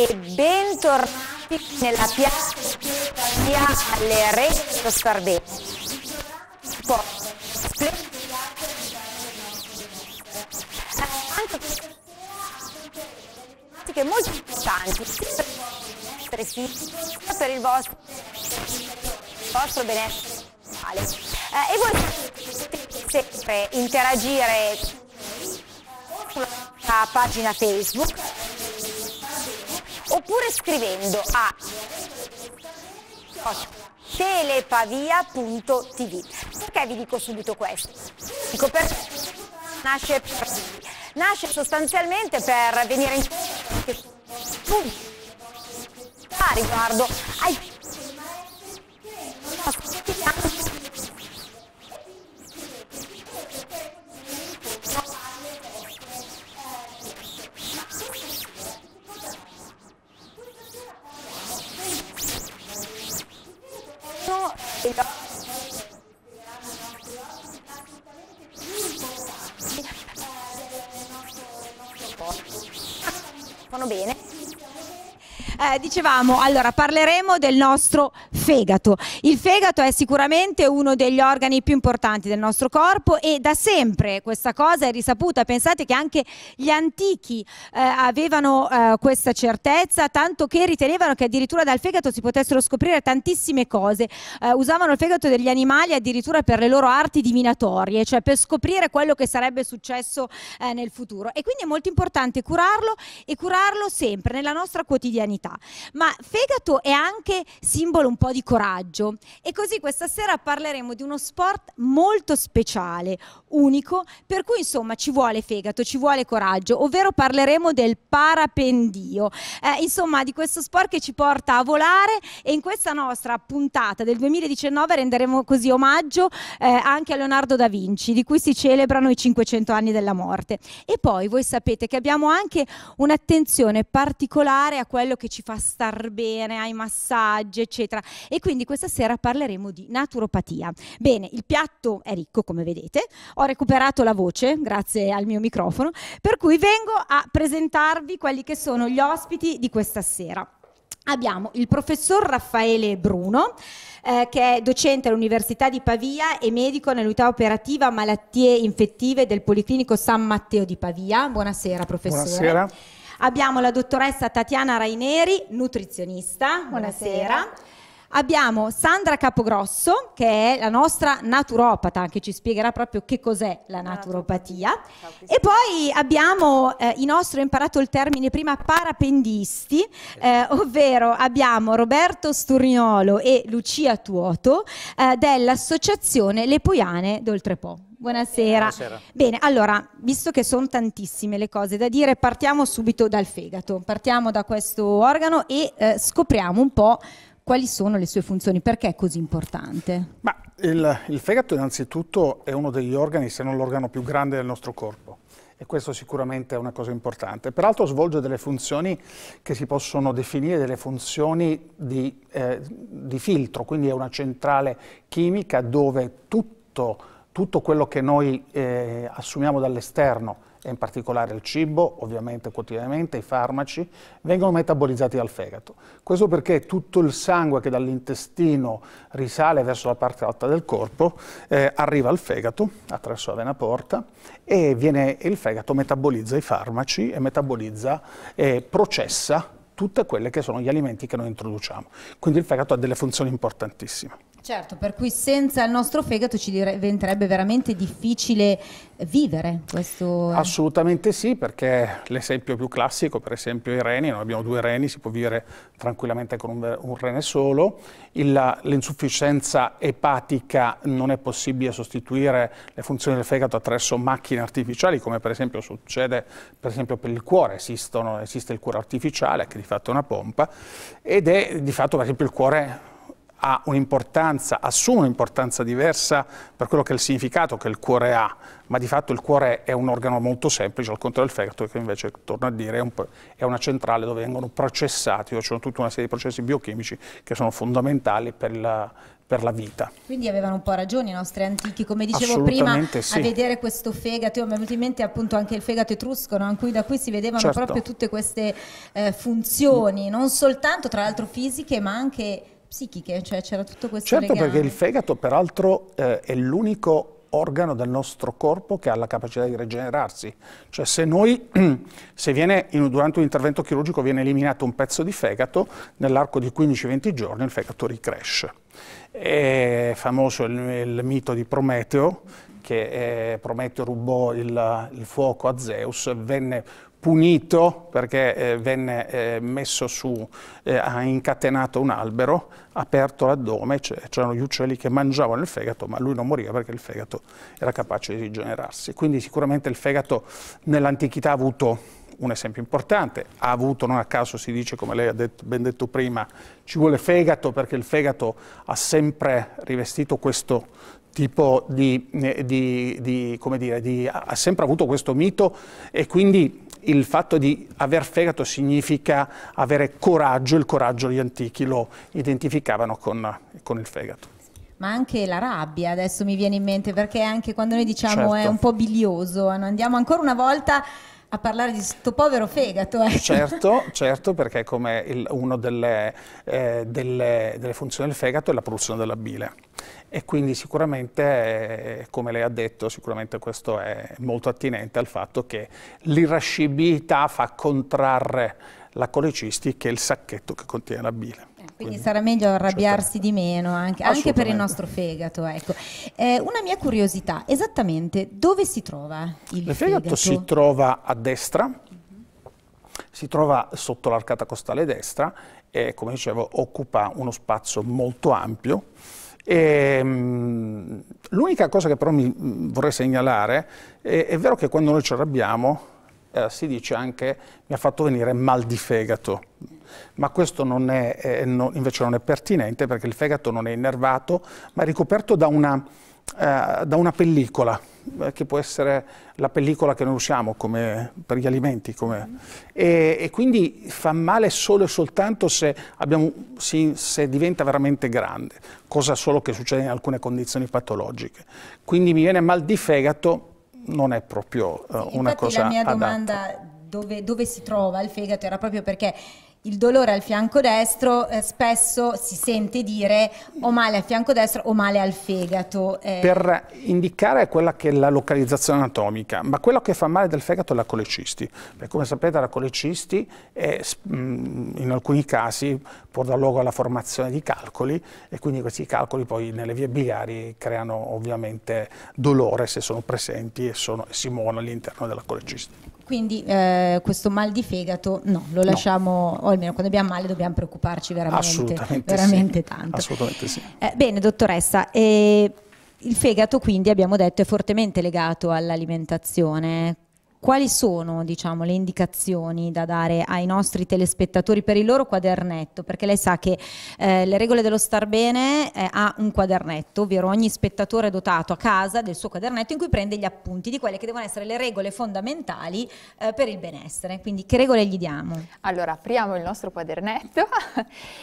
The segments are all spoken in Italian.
e bentornati nella piazza Italia alle Reggio Sardegna. Anche molto importanti per il vostro, il vostro benessere sociale. Eh, e voi sempre interagire sulla pagina Facebook oppure scrivendo a telepavia.tv. Perché vi dico subito questo? Dico perché nasce, nasce sostanzialmente per venire in riguardo ai eh, dicevamo, allora parleremo del nostro fegato. Il fegato è sicuramente uno degli organi più importanti del nostro corpo e da sempre questa cosa è risaputa. Pensate che anche gli antichi eh, avevano eh, questa certezza, tanto che ritenevano che addirittura dal fegato si potessero scoprire tantissime cose. Eh, usavano il fegato degli animali addirittura per le loro arti divinatorie, cioè per scoprire quello che sarebbe successo eh, nel futuro. E quindi è molto importante curarlo e curarlo sempre nella nostra quotidianità vita. Ma fegato è anche simbolo un po' di coraggio. E così questa sera parleremo di uno sport molto speciale, unico, per cui insomma ci vuole fegato, ci vuole coraggio, ovvero parleremo del parapendio. Eh, insomma, di questo sport che ci porta a volare e in questa nostra puntata del 2019 renderemo così omaggio eh, anche a Leonardo da Vinci, di cui si celebrano i 500 anni della morte. E poi voi sapete che abbiamo anche un'attenzione particolare a quello che ci ci fa star bene, ai massaggi, eccetera. E quindi questa sera parleremo di naturopatia. Bene, il piatto è ricco, come vedete. Ho recuperato la voce, grazie al mio microfono, per cui vengo a presentarvi quelli che sono gli ospiti di questa sera. Abbiamo il professor Raffaele Bruno, eh, che è docente all'Università di Pavia e medico nell'unità operativa malattie infettive del Policlinico San Matteo di Pavia. Buonasera professore. Buonasera. Abbiamo la dottoressa Tatiana Raineri, nutrizionista. Buonasera. Buonasera. Abbiamo Sandra Capogrosso, che è la nostra naturopata, che ci spiegherà proprio che cos'è la naturopatia. E poi abbiamo eh, i nostri, ho imparato il termine prima, parapendisti, eh, ovvero abbiamo Roberto Sturniolo e Lucia Tuoto eh, dell'associazione Le Poiane d'Oltrepo. Buonasera. Buonasera. Bene, allora, visto che sono tantissime le cose da dire, partiamo subito dal fegato, partiamo da questo organo e eh, scopriamo un po' quali sono le sue funzioni, perché è così importante? Ma il, il fegato innanzitutto è uno degli organi, se non l'organo più grande del nostro corpo e questo sicuramente è una cosa importante. Peraltro svolge delle funzioni che si possono definire delle funzioni di, eh, di filtro, quindi è una centrale chimica dove tutto tutto quello che noi eh, assumiamo dall'esterno, e in particolare il cibo, ovviamente quotidianamente, i farmaci, vengono metabolizzati dal fegato. Questo perché tutto il sangue che dall'intestino risale verso la parte alta del corpo eh, arriva al fegato attraverso la vena porta e viene, il fegato metabolizza i farmaci e metabolizza e eh, processa tutte quelle che sono gli alimenti che noi introduciamo. Quindi il fegato ha delle funzioni importantissime. Certo, per cui senza il nostro fegato ci diventerebbe veramente difficile vivere questo... Assolutamente sì, perché l'esempio più classico, per esempio i reni, noi abbiamo due reni, si può vivere tranquillamente con un, un rene solo, l'insufficienza epatica non è possibile sostituire le funzioni del fegato attraverso macchine artificiali, come per esempio succede per, esempio per il cuore, Esistono, esiste il cuore artificiale, che di fatto è una pompa, ed è di fatto per esempio il cuore ha un'importanza, assume un'importanza diversa per quello che è il significato che il cuore ha, ma di fatto il cuore è un organo molto semplice, al contrario del fegato che invece, torno a dire, è, un è, una centrale dove vengono processati, dove ci sono tutta una serie di processi biochimici che sono fondamentali per la, per la vita. Quindi avevano un po' ragione i nostri antichi, come dicevo prima, sì. a vedere questo fegato, io mi è venuto in mente appunto anche il fegato etrusco, no? cui, da cui si vedevano certo. proprio tutte queste eh, funzioni, non soltanto tra l'altro fisiche, ma anche psichiche, cioè c'era tutto questo Certo legame. perché il fegato peraltro eh, è l'unico organo del nostro corpo che ha la capacità di regenerarsi. Cioè se, noi, se viene, durante un intervento chirurgico viene eliminato un pezzo di fegato, nell'arco di 15-20 giorni il fegato ricresce. È famoso il, il mito di Prometeo, che eh, Prometeo rubò il, il fuoco a Zeus, venne punito perché eh, venne eh, messo su, eh, ha incatenato un albero, aperto l'addome, cioè c'erano gli uccelli che mangiavano il fegato, ma lui non moriva perché il fegato era capace di rigenerarsi. Quindi sicuramente il fegato nell'antichità ha avuto un esempio importante, ha avuto, non a caso si dice, come lei ha detto, ben detto prima, ci vuole fegato perché il fegato ha sempre rivestito questo tipo di, eh, di, di come dire, di, ha sempre avuto questo mito e quindi il fatto di aver fegato significa avere coraggio, il coraggio gli antichi lo identificavano con, con il fegato ma anche la rabbia adesso mi viene in mente perché anche quando noi diciamo eh, certo. è un po' bilioso andiamo ancora una volta a parlare di sto povero fegato. Eh. Certo, certo, perché come una delle, eh, delle, delle funzioni del fegato è la produzione della bile e quindi sicuramente, come lei ha detto, sicuramente questo è molto attinente al fatto che l'irascibilità fa contrarre la colecisti che è il sacchetto che contiene la bile. Eh, quindi, Quindi sarà meglio arrabbiarsi di meno anche, anche, per il nostro fegato. Ecco. Eh, una mia curiosità, esattamente dove si trova il, il fegato? Il fegato si trova a destra, uh -huh. si trova sotto l'arcata costale destra e come dicevo occupa uno spazio molto ampio e, ehm, l'unica cosa che però mi vorrei segnalare è, è vero che quando noi ci arrabbiamo eh, si dice anche mi ha fatto venire mal di fegato, ma questo non è, eh, no, invece non è pertinente perché il fegato non è innervato ma è ricoperto da una eh, da una pellicola, eh, che può essere la pellicola che noi usiamo come, per gli alimenti. Come, e, e, quindi fa male solo e soltanto se, abbiamo, si, se diventa veramente grande, cosa solo che succede in alcune condizioni patologiche. Quindi mi viene mal di fegato, non è proprio eh, una cosa la mia adatta. domanda dove, dove si trova il fegato era proprio perché il dolore al fianco destro eh, spesso si sente dire o male al fianco destro o male al fegato. Eh. Per indicare quella che è la localizzazione anatomica, ma quello che fa male del fegato è la colecisti. Perché come sapete la colecisti è, mm, in alcuni casi può dar luogo alla formazione di calcoli e quindi questi calcoli poi nelle vie biliari creano ovviamente dolore se sono presenti e, sono, e si muovono all'interno della colecisti. Quindi eh, questo mal di fegato no, lo lasciamo, no. o almeno quando abbiamo male dobbiamo preoccuparci veramente, Assolutamente veramente sì. tanto. Assolutamente sì. Eh, bene, dottoressa. Eh, il fegato quindi abbiamo detto è fortemente legato all'alimentazione quali sono diciamo, le indicazioni da dare ai nostri telespettatori per il loro quadernetto? Perché lei sa che eh, le regole dello star bene eh, ha un quadernetto, ovvero ogni spettatore è dotato a casa del suo quadernetto in cui prende gli appunti di quelle che devono essere le regole fondamentali eh, per il benessere. Quindi che regole gli diamo? Allora, apriamo il nostro quadernetto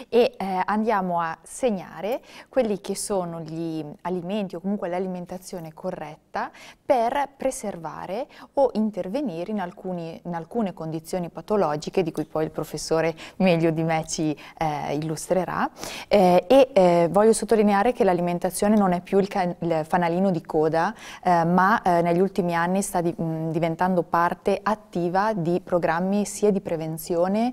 e eh, andiamo a segnare quelli che sono gli alimenti o comunque l'alimentazione corretta per preservare o intervenire intervenire in, alcuni, in, alcune condizioni patologiche, di cui poi il professore meglio di me ci eh, illustrerà, eh, e eh, voglio sottolineare che l'alimentazione non è più il, il fanalino di coda, eh, ma eh, negli ultimi anni sta di diventando parte attiva di programmi sia di prevenzione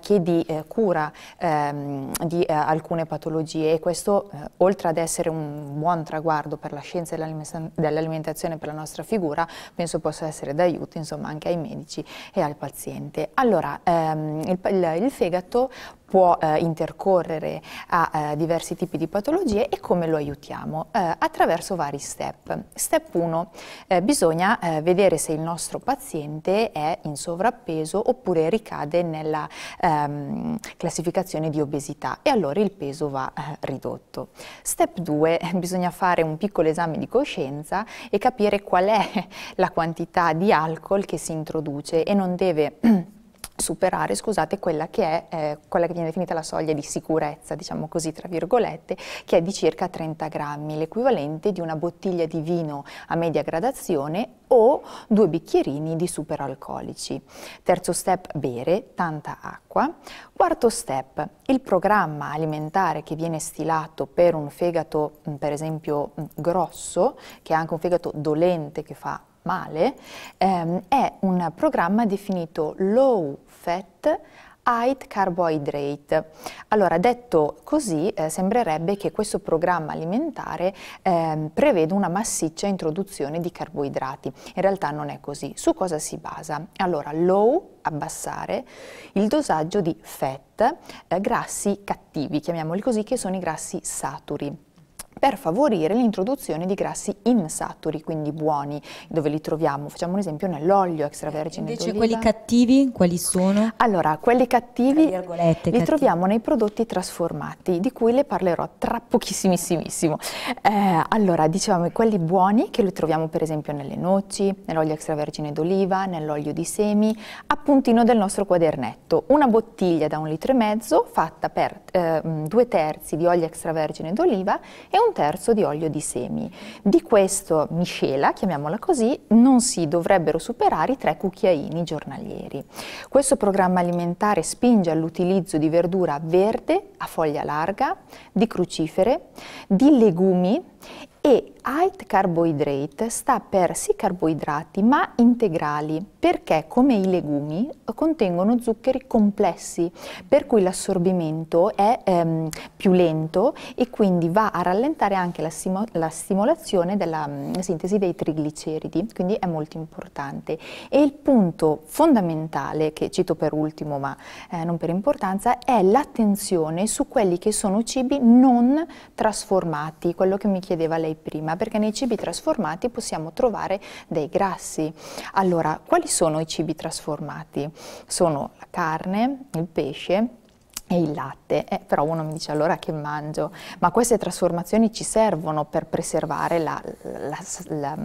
che di cura ehm, di alcune patologie e questo, oltre ad essere un buon traguardo per la scienza dell'alimentazione per la nostra figura, penso possa essere d'aiuto aiuto insomma, anche ai medici e al paziente. Allora, ehm, il, il fegato può eh, intercorrere a eh, diversi tipi di patologie e come lo aiutiamo? Eh, attraverso vari step. Step 1, eh, bisogna eh, vedere se il nostro paziente è in sovrappeso oppure ricade nella ehm, classificazione di obesità e allora il peso va eh, ridotto. Step 2, bisogna fare un piccolo esame di coscienza e capire qual è la quantità di alcol che si introduce e non deve superare scusate, quella che, è, eh, quella che viene definita la soglia di sicurezza, diciamo così tra virgolette, che è di circa 30 grammi, l'equivalente di una bottiglia di vino a media gradazione o due bicchierini di superalcolici. Terzo step, bere tanta acqua. Quarto step, il programma alimentare che viene stilato per un fegato, mm, per esempio, mm, grosso, che è anche un fegato dolente che fa male, ehm, è un programma definito low fat Height Carbohydrate. Allora, detto così, eh, sembrerebbe che questo programma alimentare eh, preveda una massiccia introduzione di carboidrati. In realtà non è così. Su cosa si basa? Allora, low, abbassare, il dosaggio di fat, eh, grassi cattivi, chiamiamoli così, che sono i grassi saturi per favorire l'introduzione di grassi insaturi, quindi buoni, dove li troviamo? Facciamo un esempio nell'olio extravergine d'oliva. Invece quelli cattivi, quali sono? Allora, quelli cattivi li cattivi. troviamo nei prodotti trasformati, di cui le parlerò tra pochissimissimissimo. Eh, allora, diciamo quelli buoni che li troviamo per esempio nelle noci, nell'olio extravergine d'oliva, nell'olio di semi, a puntino del nostro quadernetto. Una bottiglia da un litro e mezzo fatta per eh, mm, due terzi di olio extravergine d'oliva e un un terzo di olio di semi. Di questa miscela, chiamiamola così, non si dovrebbero superare i tre cucchiaini giornalieri. Questo programma alimentare spinge all'utilizzo di verdura verde a foglia larga, di crucifere, di legumi, e high carbohydrate sta per sì carboidrati ma integrali perché come i legumi contengono zuccheri complessi per cui l'assorbimento è ehm, più lento e quindi va a rallentare anche la, stimo la stimolazione della mh, mm, sintesi dei trigliceridi quindi è molto importante e il punto fondamentale che cito per ultimo ma eh, non per importanza è l'attenzione su quelli che sono cibi non trasformati quello che mi chiede chiedeva lei prima, perché nei cibi trasformati possiamo trovare dei grassi. Allora, quali sono i cibi trasformati? Sono la carne, il pesce, e il latte, eh, però uno mi dice allora che mangio, ma queste trasformazioni ci servono per preservare, la, la, la,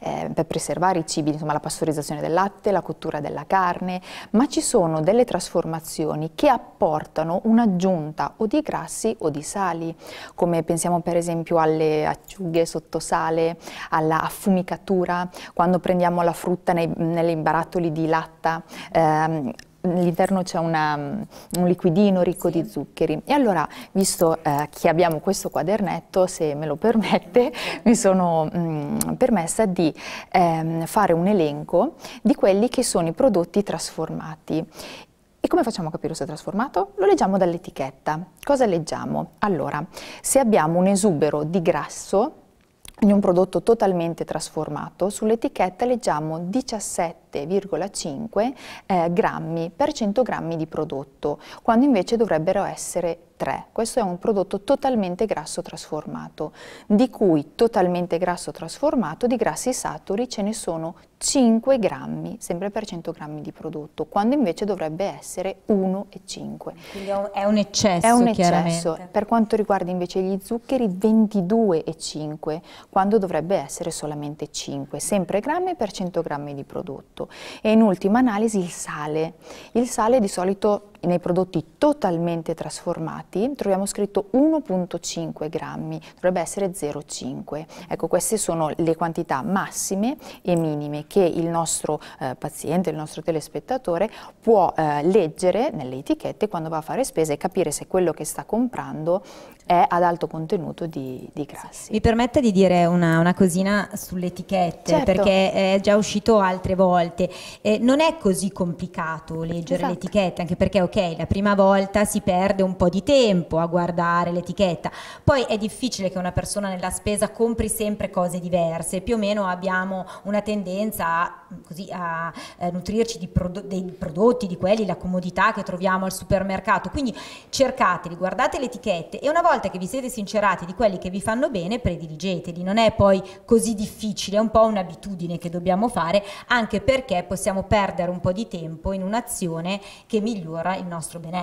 eh, per preservare, i cibi, insomma la pastorizzazione del latte, la cottura della carne, ma ci sono delle trasformazioni che apportano un'aggiunta o di grassi o di sali, come pensiamo per esempio alle acciughe sotto sale, alla affumicatura, quando prendiamo la frutta nei, nei barattoli di latta, ehm, all'interno c'è mm, un liquidino ricco sì. di zuccheri. E allora, visto eh, che abbiamo questo quadernetto, se me lo permette, mi sono mh, mm, permessa di ehm, fare un elenco di quelli che sono i prodotti trasformati. E come facciamo a capire se è trasformato? Lo leggiamo dall'etichetta. Cosa leggiamo? Allora, se abbiamo un esubero di grasso di un prodotto totalmente trasformato, sull'etichetta leggiamo 17 7,5 eh, grammi per 100 grammi di prodotto, quando invece dovrebbero essere 3. Questo è un prodotto totalmente grasso trasformato, di cui totalmente grasso trasformato di grassi saturi ce ne sono 5 grammi, sempre per 100 grammi di prodotto, quando invece dovrebbe essere 1,5. Quindi è un eccesso, È un eccesso. Per quanto riguarda invece gli zuccheri, 22,5, quando dovrebbe essere solamente 5, sempre grammi per 100 grammi di prodotto e in ultima analisi il sale. Il sale di solito nei prodotti totalmente trasformati troviamo scritto 1.5 grammi, dovrebbe essere 0,5. Ecco, queste sono le quantità massime e minime che il nostro eh, paziente, il nostro telespettatore può eh, leggere nelle etichette quando va a fare spese e capire se quello che sta comprando è ad alto contenuto di, di grassi. Mi permetta di dire una, una cosina sulle etichette, certo. perché è già uscito altre volte. Eh, non è così complicato leggere esatto. l'etichetta, anche perché ok, ok, la prima volta si perde un po' di tempo a guardare l'etichetta, poi è difficile che una persona nella spesa compri sempre cose diverse, più o meno abbiamo una tendenza a così, a eh, nutrirci di prodo dei prodotti, di quelli, la comodità che troviamo al supermercato. Quindi cercateli, guardate le etichette e una volta che vi siete sincerati di quelli che vi fanno bene, prediligeteli. Non è poi così difficile, è un po' un'abitudine che dobbiamo fare, anche perché possiamo perdere un po' di tempo in un'azione che migliora il nostro benessere.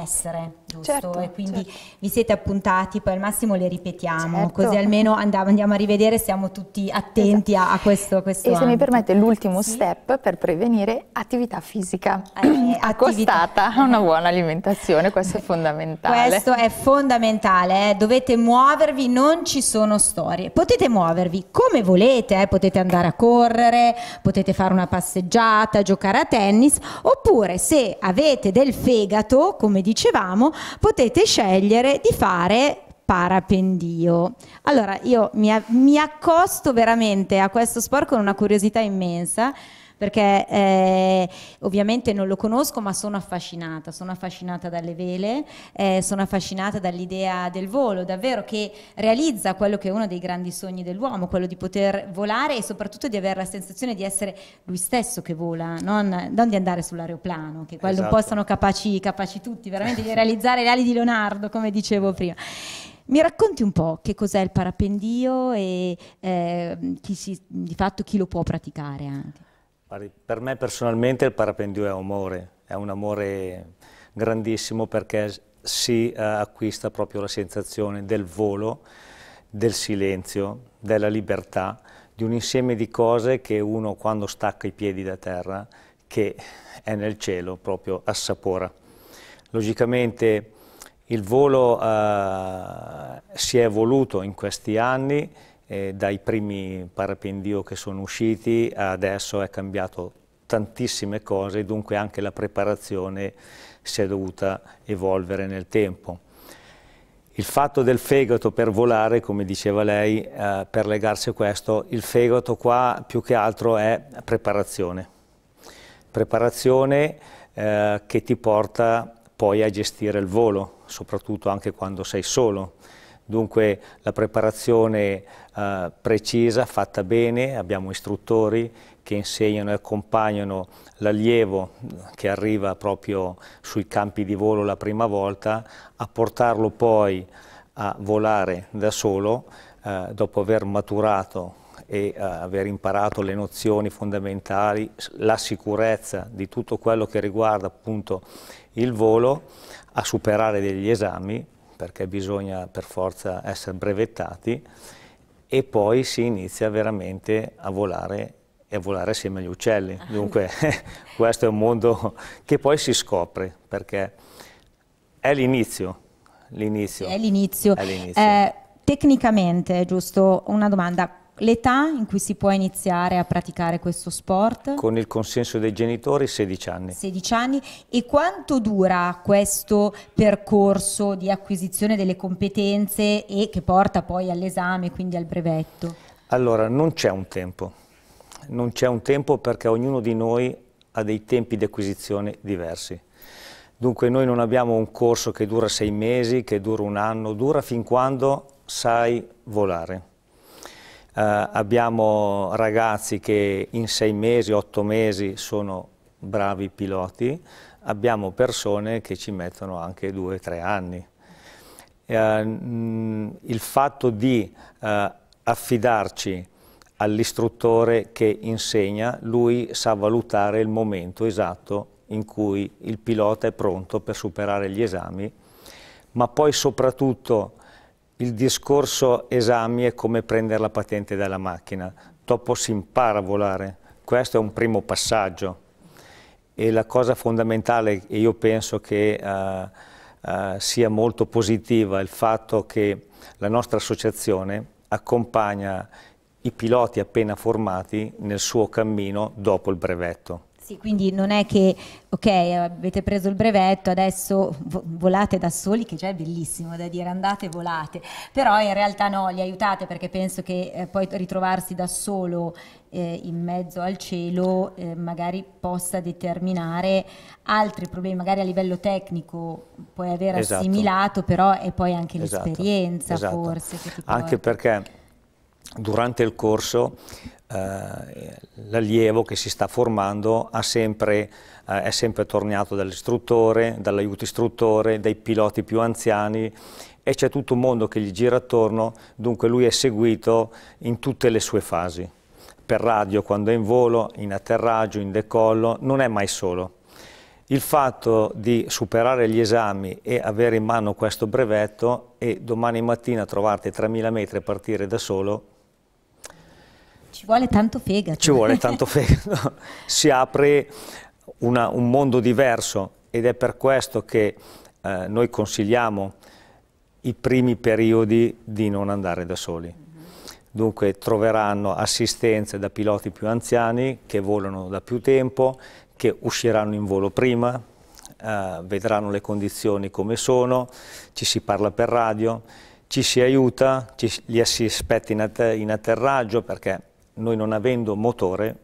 Certo, e quindi certo. vi siete appuntati, poi al massimo le ripetiamo, certo. così almeno andiamo, andiamo, a rivedere, siamo tutti attenti esatto. a, a, esatto. questo, questo E ambito. se mi permette l'ultimo sì. step per prevenire attività fisica, eh, accostata a una buona alimentazione, questo è fondamentale. Questo è fondamentale, eh. dovete muovervi, non ci sono storie, potete muovervi come volete, eh. potete andare a correre, potete fare una passeggiata, giocare a tennis, oppure se avete del fegato, come dicevamo, potete scegliere di fare parapendio. Allora, io mi, mi accosto veramente a questo sport con una curiosità immensa perché eh, ovviamente non lo conosco ma sono affascinata, sono affascinata dalle vele, eh, sono affascinata dall'idea del volo, davvero che realizza quello che è uno dei grandi sogni dell'uomo, quello di poter volare e soprattutto di avere la sensazione di essere lui stesso che vola, non, non di andare sull'aeroplano, che quello esatto. un po' esatto. sono capaci, capaci tutti, veramente di realizzare le ali di Leonardo, come dicevo prima. Mi racconti un po' che cos'è il parapendio e eh, chi si, di fatto chi lo può praticare anche? Per me personalmente il parapendio è amore, è un amore grandissimo perché si eh, acquista proprio la sensazione del volo, del silenzio, della libertà, di un insieme di cose che uno quando stacca i piedi da terra, che è nel cielo, proprio assapora. Logicamente il volo eh, si è evoluto in questi anni, eh, dai primi parapendio che sono usciti adesso è cambiato tantissime cose, dunque anche la preparazione si è dovuta evolvere nel tempo. Il fatto del fegato per volare, come diceva lei, eh, per legarsi a questo, il fegato qua più che altro è preparazione. Preparazione eh, che ti porta poi a gestire il volo, soprattutto anche quando sei solo. Dunque la preparazione eh, precisa, fatta bene, abbiamo istruttori che insegnano e accompagnano l'allievo che arriva proprio sui campi di volo la prima volta a portarlo poi a volare da solo eh, dopo aver maturato e eh, aver imparato le nozioni fondamentali, la sicurezza di tutto quello che riguarda appunto il volo, a superare degli esami perché bisogna per forza essere brevettati e poi si inizia veramente a volare e a volare assieme agli uccelli. Ah. Dunque questo è un mondo che poi si scopre perché è l'inizio. L'inizio. È l'inizio. Eh, tecnicamente, giusto, una domanda, L'età in cui si può iniziare a praticare questo sport? Con il consenso dei genitori 16 anni. 16 anni e quanto dura questo percorso di acquisizione delle competenze e che porta poi all'esame, quindi al brevetto? Allora, non c'è un tempo. Non c'è un tempo perché ognuno di noi ha dei tempi di acquisizione diversi. Dunque noi non abbiamo un corso che dura sei mesi, che dura un anno, dura fin quando sai volare eh, abbiamo ragazzi che in sei mesi, otto mesi sono bravi piloti, abbiamo persone che ci mettono anche due o tre anni. Eh, mm, il fatto di eh, affidarci all'istruttore che insegna, lui sa valutare il momento esatto in cui il pilota è pronto per superare gli esami, ma poi soprattutto il discorso esami è come prendere la patente dalla macchina, dopo si impara a volare, questo è un primo passaggio e la cosa fondamentale e io penso che uh, uh, sia molto positiva è il fatto che la nostra associazione accompagna i piloti appena formati nel suo cammino dopo il brevetto. Sì, quindi non è che, ok, avete preso il brevetto, adesso volate da soli, che già è bellissimo da dire, andate volate, però in realtà no, li aiutate perché penso che eh, poi ritrovarsi da solo eh, in mezzo al cielo eh, magari possa determinare altri problemi, magari a livello tecnico puoi aver esatto. assimilato, però è poi anche esatto. l'esperienza esatto. forse. anche perché durante il corso eh, l'allievo che si sta formando sempre, eh, è sempre tornato dall'istruttore, dall'aiuto istruttore, dai piloti più anziani e c'è tutto un mondo che gli gira attorno, dunque lui è seguito in tutte le sue fasi, per radio quando è in volo, in atterraggio, in decollo, non è mai solo. Il fatto di superare gli esami e avere in mano questo brevetto e domani mattina trovarti a 3.000 metri e partire da solo ci vuole tanto fegato. Ci vuole tanto fegato. si apre una, un mondo diverso ed è per questo che eh, noi consigliamo i primi periodi di non andare da soli. Dunque troveranno assistenze da piloti più anziani che volano da più tempo, che usciranno in volo prima, eh, vedranno le condizioni come sono, ci si parla per radio, ci si aiuta, ci, li si aspetta in, at in atterraggio perché noi non avendo motore,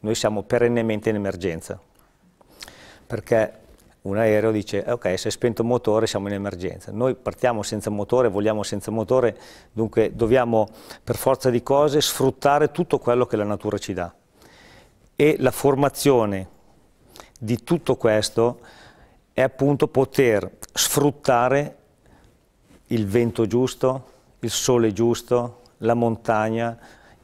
noi siamo perennemente in emergenza. Perché un aereo dice, eh, ok, se è spento il motore siamo in emergenza. Noi partiamo senza motore, vogliamo senza motore, dunque dobbiamo per forza di cose sfruttare tutto quello che la natura ci dà. E la formazione di tutto questo è appunto poter sfruttare il vento giusto, il sole giusto, la montagna,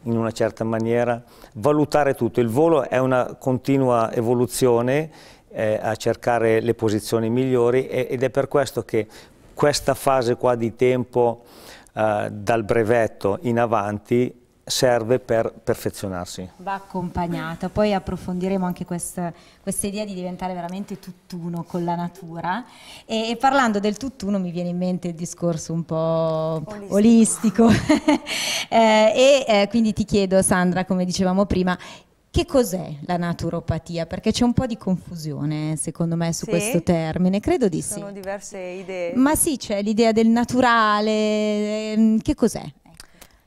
in una certa maniera, valutare tutto. Il volo è una continua evoluzione eh, a cercare le posizioni migliori e, ed è per questo che questa fase qua di tempo eh, dal brevetto in avanti serve per perfezionarsi. Va accompagnata, poi approfondiremo anche questa, questa idea di diventare veramente tutt'uno con la natura e, e, parlando del tutt'uno mi viene in mente il discorso un po' olistico, olistico. eh, e eh, quindi ti chiedo Sandra, come dicevamo prima, che cos'è la naturopatia? Perché c'è un po' di confusione, secondo me, su sì, questo termine. Credo di sono sì. Sono diverse idee. Ma sì, c'è l'idea del naturale. Ehm, che cos'è?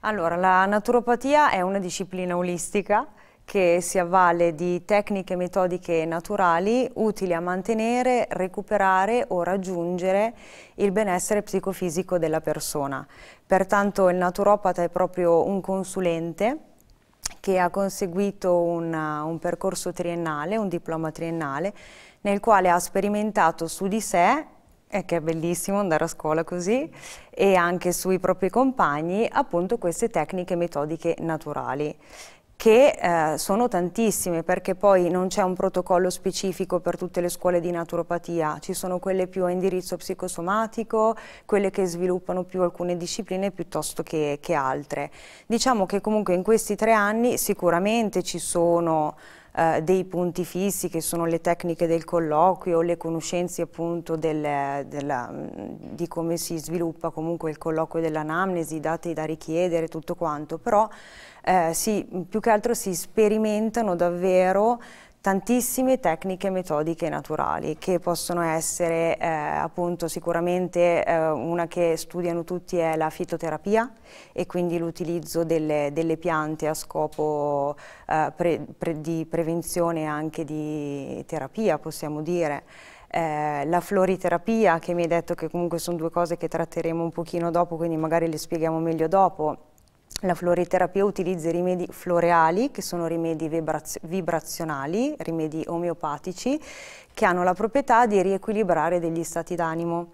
Allora, la naturopatia è una disciplina olistica che si avvale di tecniche metodiche naturali utili a mantenere, recuperare o raggiungere il benessere psicofisico della persona. Pertanto il naturopata è proprio un consulente che ha conseguito una, un percorso triennale, un diploma triennale, nel quale ha sperimentato su di sé e eh, che è bellissimo andare a scuola così e anche sui propri compagni appunto queste tecniche metodiche naturali che eh, sono tantissime perché poi non c'è un protocollo specifico per tutte le scuole di naturopatia, ci sono quelle più a indirizzo psicosomatico, quelle che sviluppano più alcune discipline piuttosto che, che altre. Diciamo che comunque in questi tre anni sicuramente ci sono eh, dei punti fissi che sono le tecniche del colloquio, le conoscenze appunto del, della, mm, di come si sviluppa comunque il colloquio dell'anamnesi, i dati da richiedere, tutto quanto, però eh, si, più che altro si sperimentano davvero tantissime tecniche metodiche naturali che possono essere eh, appunto sicuramente eh, una che studiano tutti è la fitoterapia e quindi l'utilizzo delle, delle, piante a scopo eh, pre, pre, di prevenzione anche di terapia possiamo dire. Eh, la floriterapia che mi hai detto che comunque sono due cose che tratteremo un pochino dopo quindi magari le spieghiamo meglio dopo la floriterapia utilizza i rimedi floreali, che sono rimedi vibraz vibrazionali, rimedi omeopatici, che hanno la proprietà di riequilibrare degli stati d'animo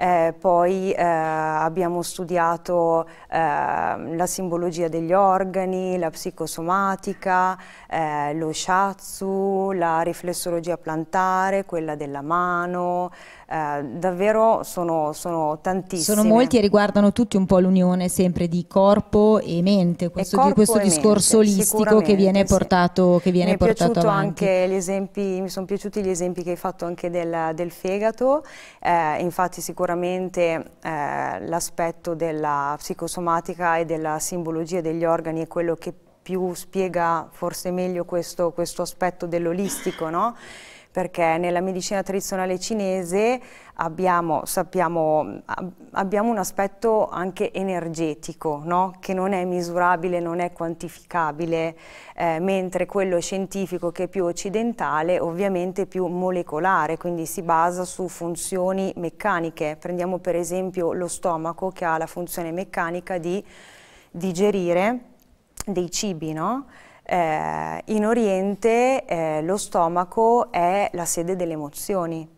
eh, poi eh, abbiamo studiato ehm, la simbologia degli organi, la psicosomatica, eh, lo shatsu, la riflessologia plantare, quella della mano, eh, davvero sono, sono tantissimi. Sono molti e riguardano tutti un po' l'unione sempre di corpo e mente, questo, e di, questo discorso mente, olistico che viene portato, sì. che viene mi portato avanti. Esempi, mi sono piaciuti gli esempi che hai fatto anche del, del fegato, eh, infatti sicuramente sicuramente eh, l'aspetto della psicosomatica e della simbologia degli organi è quello che più spiega forse meglio questo, questo aspetto dell'olistico, no? perché nella medicina tradizionale cinese abbiamo, sappiamo, abbiamo un aspetto anche energetico, no? che non è misurabile, non è quantificabile, eh, mentre quello scientifico che è più occidentale ovviamente è più molecolare, quindi si basa su funzioni meccaniche. Prendiamo per esempio lo stomaco che ha la funzione meccanica di digerire dei cibi, no? Eh, in Oriente eh, lo stomaco è la sede delle emozioni,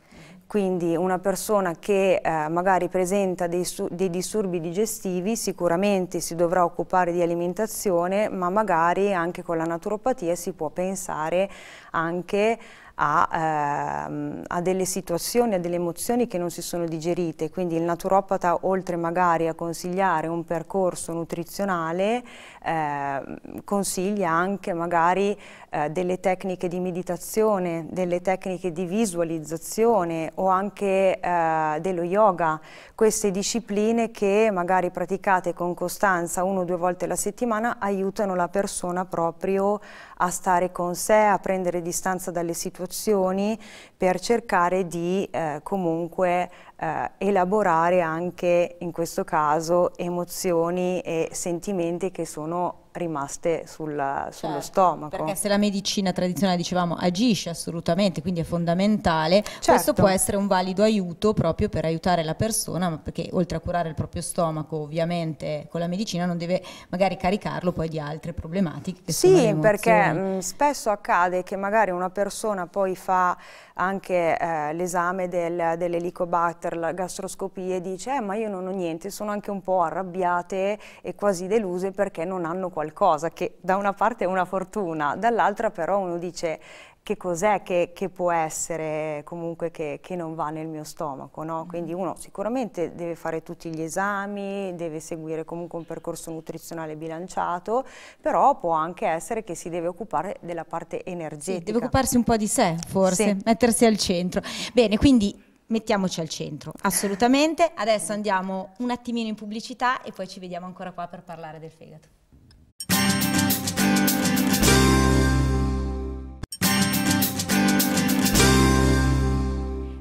quindi una persona che eh, magari presenta dei, dei, disturbi digestivi sicuramente si dovrà occupare di alimentazione, ma magari anche con la naturopatia si può pensare anche a a, ehm, a, delle situazioni, a delle emozioni che non si sono digerite, quindi il naturopata oltre magari a consigliare un percorso nutrizionale eh, consiglia anche magari eh, delle tecniche di meditazione, delle tecniche di visualizzazione o anche eh, dello yoga, queste discipline che magari praticate con costanza uno o due volte alla settimana aiutano la persona proprio a a stare con sé, a prendere distanza dalle situazioni per cercare di eh, comunque eh, elaborare anche in questo caso emozioni e sentimenti che sono rimaste sulla, certo, sullo stomaco. Perché se la medicina tradizionale, dicevamo, agisce assolutamente, quindi è fondamentale, certo. questo può essere un valido aiuto proprio per aiutare la persona, perché oltre a curare il proprio stomaco, ovviamente con la medicina non deve magari caricarlo poi di altre problematiche. Che sì, perché mh, spesso accade che magari una persona poi fa anche eh, l'esame del, la gastroscopia, e dice eh, ma io non ho niente, sono anche un po' arrabbiate e quasi deluse perché non hanno qualcosa, che da una parte è una fortuna, dall'altra però uno dice che cos'è che, che, può essere comunque che, che, non va nel mio stomaco, no? Quindi mm-hmm. uno sicuramente deve fare tutti gli esami, deve seguire comunque un percorso nutrizionale bilanciato, però può anche essere che si deve occupare della parte energetica. Sì, deve occuparsi un po' di sé, forse, sì. mettersi al centro. Bene, quindi mettiamoci al centro, assolutamente. Adesso andiamo un attimino in pubblicità e poi ci vediamo ancora qua per parlare del fegato.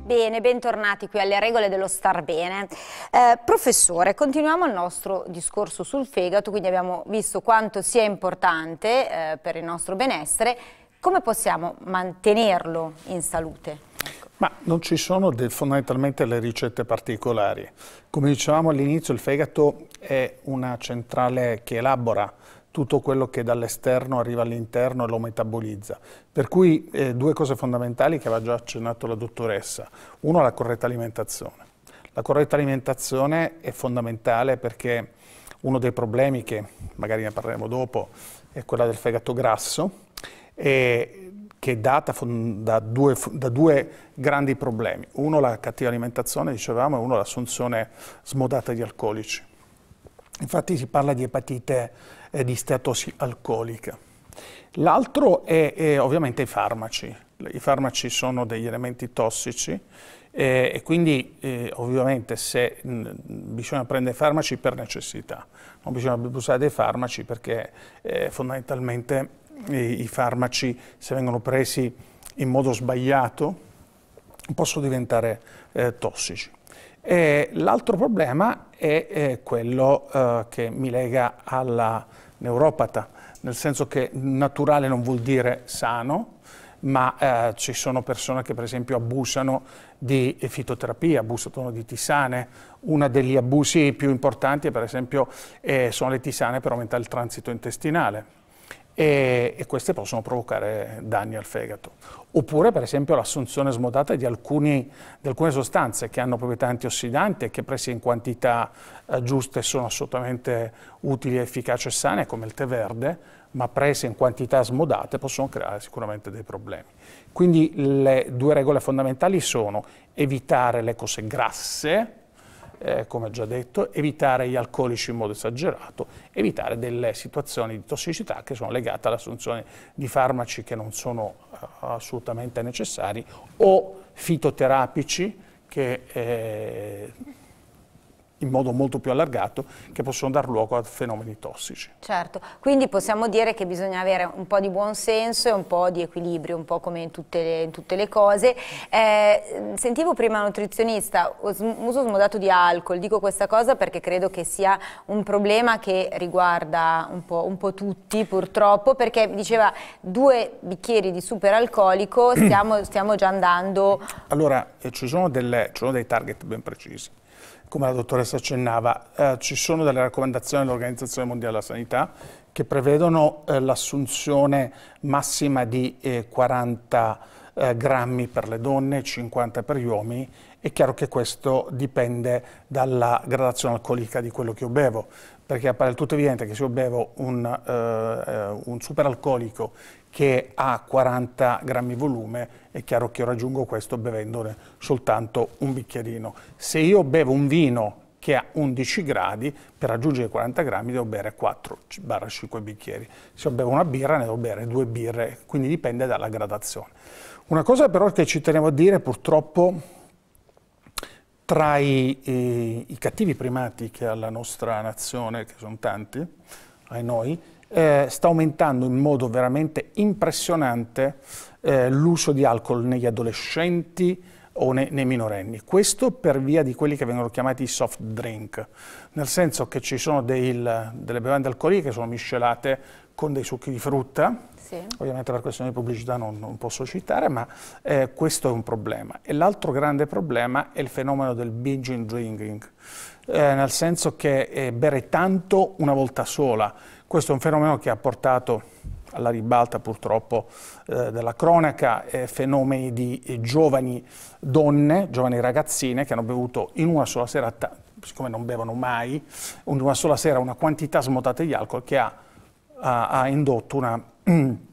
Bene, bentornati qui alle regole dello star bene. Eh, professore, continuiamo il nostro discorso sul fegato, quindi abbiamo visto quanto sia importante eh, per il nostro benessere. Come possiamo mantenerlo in salute? Ecco. Ma non ci sono fondamentalmente le ricette particolari. Come dicevamo all'inizio, il fegato è una centrale che elabora tutto quello che dall'esterno arriva all'interno e lo metabolizza. Per cui eh, due cose fondamentali che aveva già accennato la dottoressa. Uno, la corretta alimentazione. La corretta alimentazione è fondamentale perché uno dei problemi, che magari ne parleremo dopo, è quella del fegato grasso, e, che è data da due, da due, grandi problemi. Uno, la cattiva alimentazione, dicevamo, e uno, l'assunzione smodata di alcolici. Infatti si parla di epatite eh, di statosi alcolica. L'altro è, è ovviamente i farmaci. I farmaci sono degli elementi tossici eh, e quindi eh, ovviamente se mh, bisogna prendere farmaci per necessità, non bisogna abusare dei farmaci perché eh, fondamentalmente i, i, farmaci se vengono presi in modo sbagliato possono diventare eh, tossici l'altro problema è, è quello eh, che mi lega alla neuropata, nel senso che naturale non vuol dire sano, ma eh, ci sono persone che per esempio abusano di fitoterapia, abusano di tisane. Uno degli abusi più importanti per esempio eh, sono le tisane per aumentare il transito intestinale e, e queste possono provocare danni al fegato. Oppure per esempio l'assunzione smodata di, alcuni, di, alcune sostanze che hanno proprietà antiossidanti e che prese in quantità eh, giuste sono assolutamente utili, efficaci e sane, come il tè verde, ma prese in quantità smodate possono creare sicuramente dei problemi. Quindi le due regole fondamentali sono evitare le cose grasse, eh, come già detto, evitare gli alcolici in modo esagerato, evitare delle situazioni di tossicità che sono legate all'assunzione di farmaci che non sono eh, assolutamente necessari o fitoterapici che eh, in modo molto più allargato che possono dar luogo a fenomeni tossici. Certo, quindi possiamo dire che bisogna avere un po' di buonsenso e un po' di equilibrio, un po' come in tutte le, in tutte le cose. Eh, sentivo prima nutrizionista, uso smodato di alcol, dico questa cosa perché credo che sia un problema che riguarda un po', un po tutti purtroppo, perché diceva due bicchieri di superalcolico stiamo, stiamo già andando... Allora, eh, ci sono, delle, ci sono dei target ben precisi come la dottoressa accennava, eh, ci sono delle raccomandazioni dell'Organizzazione Mondiale della Sanità che prevedono eh, l'assunzione massima di eh, 40 eh, grammi per le donne, 50 per gli uomini. È chiaro che questo dipende dalla gradazione alcolica di quello che io bevo, perché appare del tutto evidente che se io bevo un, eh, eh un superalcolico che ha 40 grammi volume, è chiaro che io raggiungo questo bevendone soltanto un bicchierino. Se io bevo un vino che ha 11 gradi, per raggiungere i 40 grammi devo bere 4-5 bicchieri. Se io bevo una birra ne devo bere due birre, quindi dipende dalla gradazione. Una cosa però che ci tenevo a dire, purtroppo tra i, i, i cattivi primati che ha la nostra nazione, che sono tanti, ai noi, eh, sta aumentando in modo veramente impressionante eh, l'uso di alcol negli adolescenti o nei, nei minorenni. Questo per via di quelli che vengono chiamati soft drink, nel senso che ci sono dei, delle bevande alcoliche che sono miscelate con dei succhi di frutta, sì. ovviamente per questione di pubblicità non, non posso citare, ma eh, questo è un problema. E l'altro grande problema è il fenomeno del binge drinking, eh, nel senso che eh, bere tanto una volta sola questo è un fenomeno che ha portato alla ribalta purtroppo eh, della cronaca, eh, fenomeni di eh, giovani donne, giovani ragazzine che hanno bevuto in una sola sera, siccome non bevono mai, in una sola sera una quantità smotata di alcol che ha, ha, ha indotto una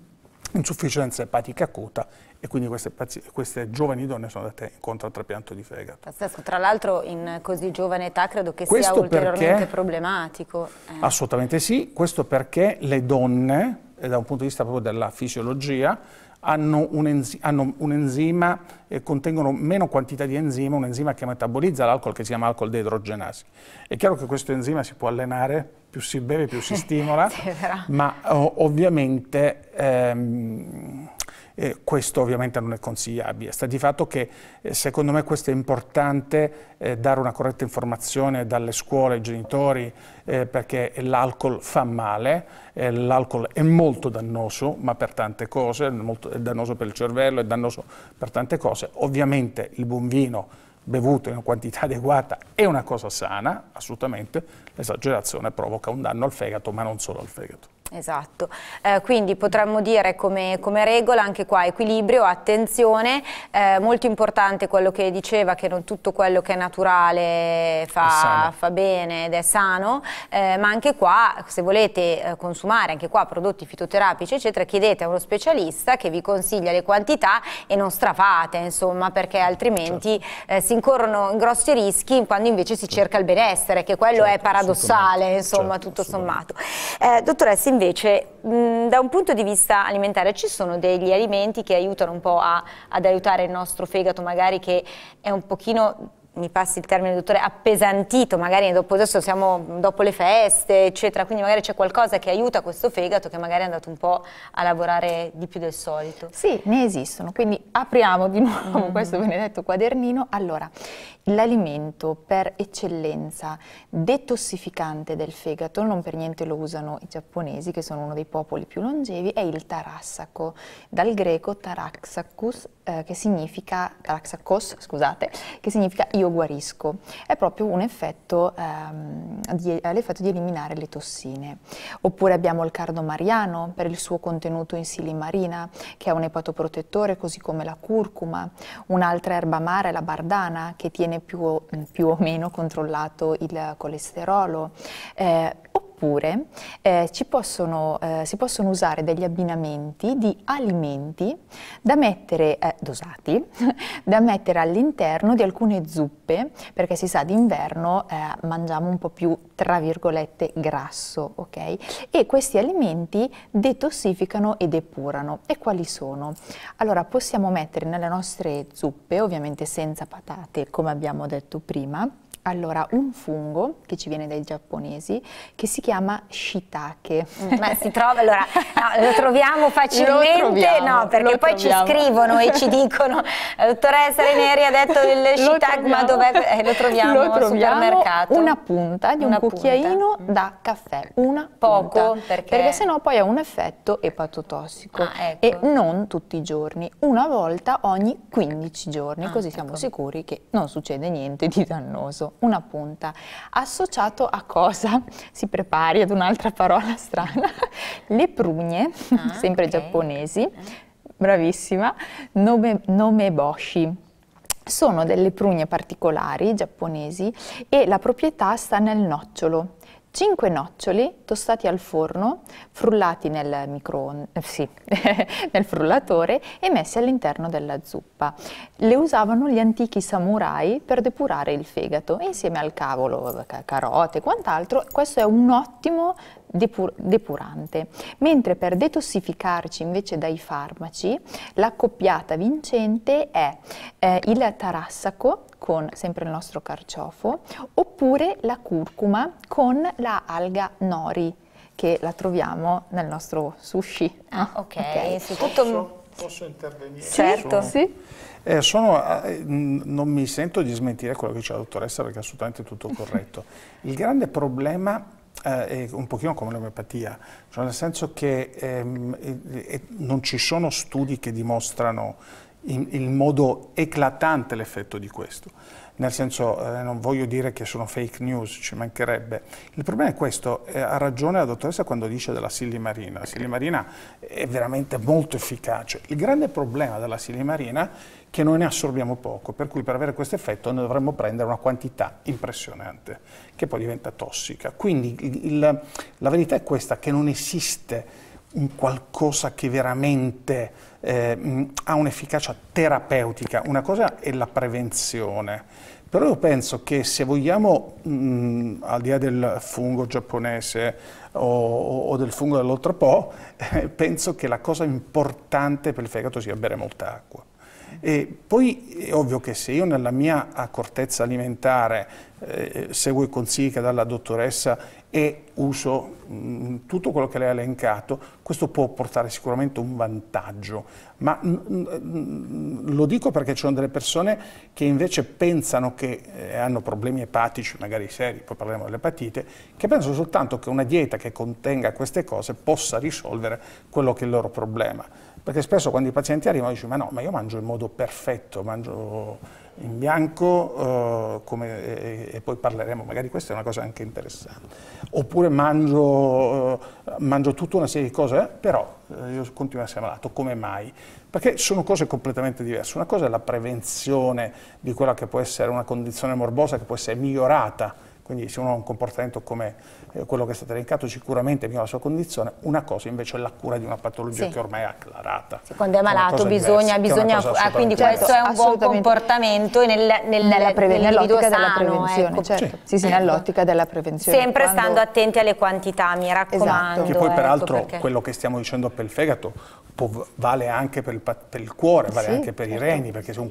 insufficienza epatica acuta e quindi queste, queste, giovani donne sono andate incontro al trapianto di fegato. Pazzesco, tra l'altro in così giovane età credo che questo sia ulteriormente perché, problematico. Eh. Assolutamente sì, questo perché le donne, eh, da un punto di vista proprio della fisiologia, hanno un, enzi hanno un enzima, eh, contengono meno quantità di enzima, un enzima che metabolizza l'alcol che si chiama alcol deidrogenasi. È chiaro che questo enzima si può allenare, più si beve più si stimola, sì, ma oh, ovviamente ehm, eh, questo ovviamente non è consigliabile. Sta di fatto che eh, secondo me questo è importante eh, dare una corretta informazione dalle scuole ai genitori eh, perché l'alcol fa male, eh, l'alcol è molto dannoso ma per tante cose, molto, è dannoso per il cervello, è dannoso per tante cose. Ovviamente il buon vino bevuto in quantità adeguata è una cosa sana, assolutamente, l'esagerazione provoca un danno al fegato, ma non solo al fegato. Esatto, eh, quindi potremmo dire come, come, regola anche qua equilibrio, attenzione, eh, molto importante quello che diceva che non tutto quello che è naturale fa, è fa bene ed è sano, eh, ma anche qua se volete eh, consumare anche qua prodotti fitoterapici eccetera chiedete a uno specialista che vi consiglia le quantità e non strafate insomma perché altrimenti certo. Eh, si incorrono in grossi rischi quando invece si cerca il benessere che quello certo, è paradossale paradossale, certo, insomma, certo, tutto sommato. Eh, dottoressa, invece, mh, da un punto di vista alimentare ci sono degli alimenti che aiutano un po' a, ad aiutare il nostro fegato, magari che è un pochino mi passi il termine dottore, appesantito, magari dopo, adesso siamo dopo le feste, eccetera, quindi magari c'è qualcosa che aiuta questo fegato che magari è andato un po' a lavorare di più del solito. Sì, ne esistono, quindi apriamo di nuovo mm -hmm. questo benedetto quadernino. Allora, L'alimento per eccellenza detossificante del fegato, non per niente lo usano i giapponesi che sono uno dei popoli più longevi, è il tarassaco, dal greco taraxacus eh, che significa, taraxacos, scusate, che significa io guarisco. È proprio un effetto, ehm, di, l'effetto di eliminare le tossine. Oppure abbiamo il cardo mariano per il suo contenuto in silimarina che è un epatoprotettore così come la curcuma. Un'altra erba amara è la bardana che tiene viene più o, più o meno controllato il colesterolo, eh, oppure eh, possono, eh, si possono usare degli abbinamenti di alimenti da mettere, eh, dosati, da mettere all'interno di alcune zuppe, perché si sa d'inverno eh, mangiamo un po' più, tra virgolette, grasso, ok? E questi alimenti detossificano e depurano. E quali sono? Allora, possiamo mettere nelle nostre zuppe, ovviamente senza patate, come abbiamo detto prima, allora, un fungo che ci viene dai giapponesi che si chiama shiitake. Mm, ma si trova, allora, no, lo troviamo facilmente? Lo troviamo, no, perché poi troviamo. ci scrivono e ci dicono, dottoressa Reneri ha detto il shiitake, ma dov'è? Eh, lo troviamo, lo troviamo al supermercato. Una punta di una un punta. cucchiaino da caffè, una Poco, punta. perché? Perché sennò poi ha un effetto epatotossico ah, ecco. e non tutti i giorni, una volta ogni 15 giorni, ah, così siamo ecco. sicuri che non succede niente di dannoso una punta. Associato a cosa? Si prepari ad un'altra parola strana. Le prugne, ah, sempre okay. giapponesi, bravissima, nome, Boshi. Sono delle prugne particolari giapponesi e la proprietà sta nel nocciolo, 5 noccioli tostati al forno, frullati nel, micro, eh, sì, nel frullatore e messi all'interno della zuppa. Le usavano gli antichi samurai per depurare il fegato e insieme al cavolo, eh, carote e quant'altro, questo è un ottimo depur depurante. Mentre per detossificarci invece dai farmaci, la coppiata vincente è eh, il tarassaco con sempre il nostro carciofo, oppure la curcuma con la alga nori, che la troviamo nel nostro sushi. Ah, ok, okay. innanzitutto... Posso intervenire? Certo, sì. Eh, sono, eh, non mi sento di smentire quello che dice la dottoressa perché è assolutamente tutto corretto. Il grande problema eh, è un pochino come l'omeopatia, cioè nel senso che ehm, non ci sono studi che dimostrano in, in modo eclatante l'effetto di questo. Nel senso, eh, non voglio dire che sono fake news, ci mancherebbe. Il problema è questo, eh, ha ragione la dottoressa quando dice della silimarina. La silimarina è veramente molto efficace. Il grande problema della silimarina è che noi ne assorbiamo poco, per cui per avere questo effetto ne dovremmo prendere una quantità impressionante, che poi diventa tossica. Quindi il, il, la verità è questa, che non esiste un qualcosa che veramente eh, ha un'efficacia terapeutica. Una cosa è la prevenzione, però io penso che se vogliamo, mh, mm, al di là del fungo giapponese o, o del fungo dell'oltre po', eh, penso che la cosa importante per il fegato sia bere molta acqua. E poi è ovvio che se io nella mia accortezza alimentare eh, eh seguo i consigli che dà la dottoressa e uso mm, tutto quello che lei ha elencato, questo può portare sicuramente un vantaggio, ma mm, mm, lo dico perché ci sono delle persone che invece pensano che eh, hanno problemi epatici, magari seri, poi parliamo dell'epatite, che pensano soltanto che una dieta che contenga queste cose possa risolvere quello che è il loro problema. Problema. Perché spesso quando i pazienti arrivano dicono ma no, ma io mangio in modo perfetto, mangio in bianco, eh, come, e, e, poi parleremo, magari questa è una cosa anche interessante. Oppure mangio, eh, mangio tutta una serie di cose, eh, però eh, io continuo a essere malato, come mai? Perché sono cose completamente diverse. Una cosa è la prevenzione di quella che può essere una condizione morbosa, che può essere migliorata quindi se uno ha un comportamento come eh, quello che è stato elencato sicuramente migliora la sua condizione, una cosa invece è la cura di una patologia sì. che ormai è acclarata. Sì, quando è malato bisogna, diversa, bisogna ah, quindi questo è un buon comportamento e nel, nel, nell'ottica preven nell della ecco. prevenzione, ecco. certo. Sì, sì, sì nell'ottica della prevenzione. Sempre quando... stando attenti alle quantità, mi raccomando. Esatto. Che poi ecco, peraltro perché... quello che stiamo dicendo per il fegato vale anche per il, per il cuore, vale anche per certo. i reni, perché se un,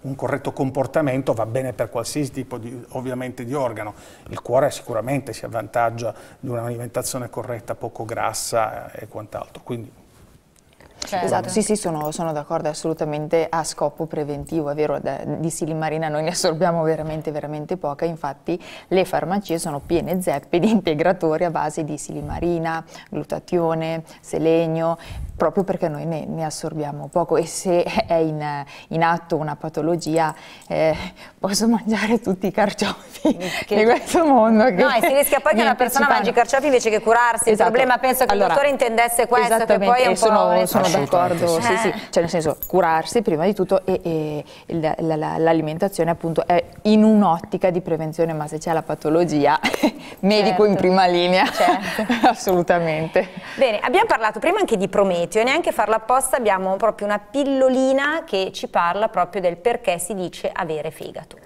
un corretto comportamento va bene per qualsiasi tipo di, ovviamente di organo il cuore sicuramente si avvantaggia di un'alimentazione corretta, poco grassa eh, e quant'altro. Certo. Esatto, sì, sì, sono, sono d'accordo assolutamente a scopo preventivo, è vero, da, di silimarina noi ne assorbiamo veramente, veramente poca, infatti le farmacie sono piene zeppe di integratori a base di silimarina, glutatione, selenio, proprio perché noi ne, ne, assorbiamo poco e se è in, in atto una patologia eh, posso mangiare tutti i carciofi che... di questo mondo. Che no, e si rischia poi che una persona mangi i carciofi invece che curarsi, esatto. il problema penso che allora, il dottore intendesse questo, che poi è un sono, po'... Sono d'accordo, sì, eh. sì, cioè nel senso curarsi prima di tutto e, e l'alimentazione appunto è in un'ottica di prevenzione, ma se c'è la patologia, medico in certo. prima linea, certo. assolutamente. Bene, abbiamo parlato prima anche di promesse, Prometeo neanche farla apposta abbiamo proprio una pillolina che ci parla proprio del perché si dice avere fegato.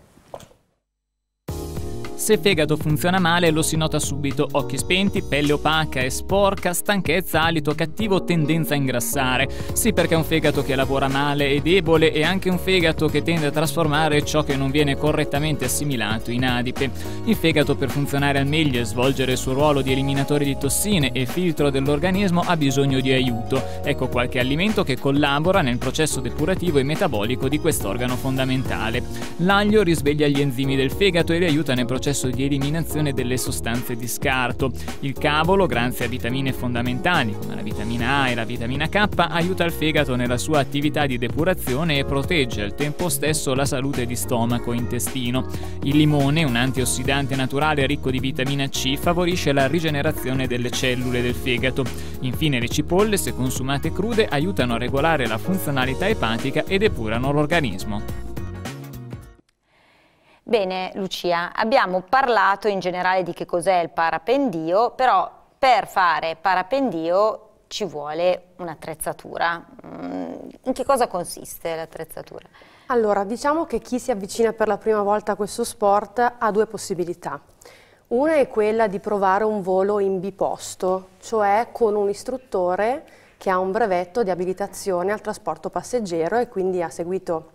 Se fegato funziona male lo si nota subito, occhi spenti, pelle opaca e sporca, stanchezza, alito cattivo, tendenza a ingrassare. Sì perché un fegato che lavora male e debole e anche un fegato che tende a trasformare ciò che non viene correttamente assimilato in adipe. Il fegato per funzionare al meglio e svolgere il suo ruolo di eliminatore di tossine e filtro dell'organismo ha bisogno di aiuto. Ecco qualche alimento che collabora nel processo depurativo e metabolico di quest'organo fondamentale. L'aglio risveglia gli enzimi del fegato e li aiuta nel processo processo di eliminazione delle sostanze di scarto. Il cavolo, grazie a vitamine fondamentali come la vitamina A e la vitamina K, aiuta il fegato nella sua attività di depurazione e protegge al tempo stesso la salute di stomaco e intestino. Il limone, un antiossidante naturale ricco di vitamina C, favorisce la rigenerazione delle cellule del fegato. Infine le cipolle, se consumate crude, aiutano a regolare la funzionalità epatica e depurano l'organismo. Bene Lucia, abbiamo parlato in generale di che cos'è il parapendio, però per fare parapendio ci vuole un'attrezzatura. Mm, in che cosa consiste l'attrezzatura? Allora, diciamo che chi si avvicina per la prima volta a questo sport ha due possibilità. Una è quella di provare un volo in biposto, cioè con un istruttore che ha un brevetto di abilitazione al trasporto passeggero e quindi ha seguito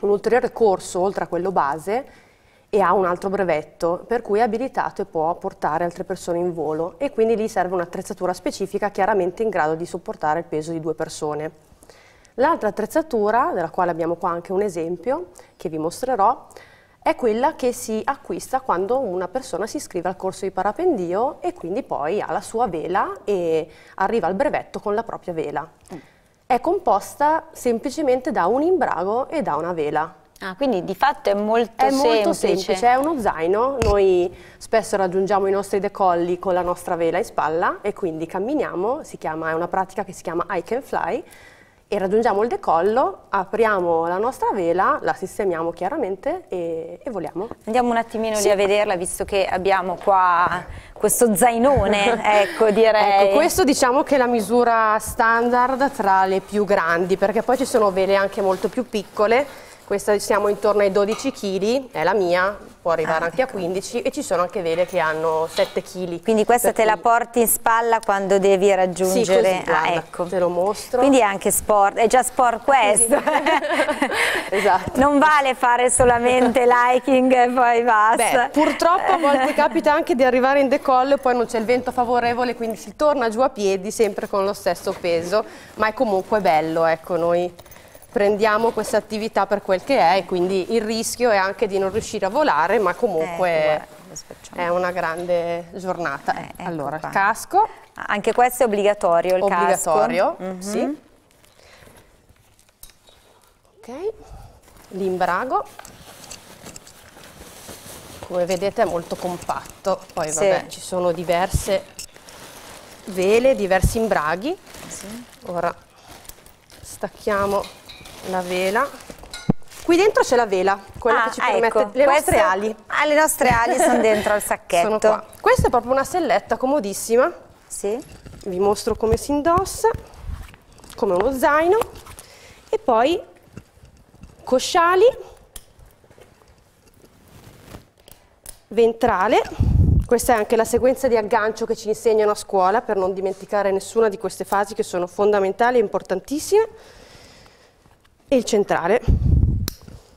un ulteriore corso oltre a quello base e ha un altro brevetto per cui è abilitato e può portare altre persone in volo e quindi lì serve un'attrezzatura specifica chiaramente in grado di sopportare il peso di due persone. L'altra attrezzatura, della quale abbiamo qua anche un esempio che vi mostrerò, è quella che si acquista quando una persona si iscrive al corso di parapendio e quindi poi ha la sua vela e arriva al brevetto con la propria vela. Mm. È composta semplicemente da un imbrago e da una vela. Ah, quindi di fatto è molto è semplice. È molto semplice, è uno zaino, noi spesso raggiungiamo i nostri decolli con la nostra vela in spalla e quindi camminiamo, chiama, è una pratica che si chiama I can fly, e raggiungiamo il decollo, apriamo la nostra vela, la sistemiamo chiaramente e, e voliamo. Andiamo un attimino sì. lì a vederla, visto che abbiamo qua questo zainone, ecco direi. Ecco, questo diciamo che è la misura standard tra le più grandi, perché poi ci sono vele anche molto più piccole, questa siamo intorno ai 12 kg, è la mia, può arrivare ah, anche ecco. a 15 e ci sono anche vele che hanno 7 kg. Quindi questa te cui... la porti in spalla quando devi raggiungere, sì, così, ah, ecco. te lo mostro. Quindi è anche sport, è già sport questo. esatto. Non vale fare solamente liking e poi basta. Beh, purtroppo a volte capita anche di arrivare in decollo e poi non c'è il vento favorevole, quindi si torna giù a piedi sempre con lo stesso peso, ma è comunque bello, ecco, noi prendiamo questa attività per quel che è quindi il rischio è anche di non riuscire a volare ma comunque eh, guarda, è una grande giornata. Eh, ecco allora, qua. casco. Anche questo è obbligatorio il obbligatorio, casco? Obbligatorio, mm -hmm. sì. Ok, l'imbrago. Come vedete è molto compatto, poi sì. vabbè ci sono diverse vele, diversi imbraghi. Sì. Ora stacchiamo la vela. Qui dentro c'è la vela, quella ah, che ci permette ecco, le nostre ali. Ah, le nostre ali sono dentro al sacchetto. Questa è proprio una selletta comodissima. Sì. Vi mostro come si indossa, come uno zaino. E poi cosciali, ventrale. Questa è anche la sequenza di aggancio che ci insegnano a scuola per non dimenticare nessuna di queste fasi che sono fondamentali e importantissime e il centrale.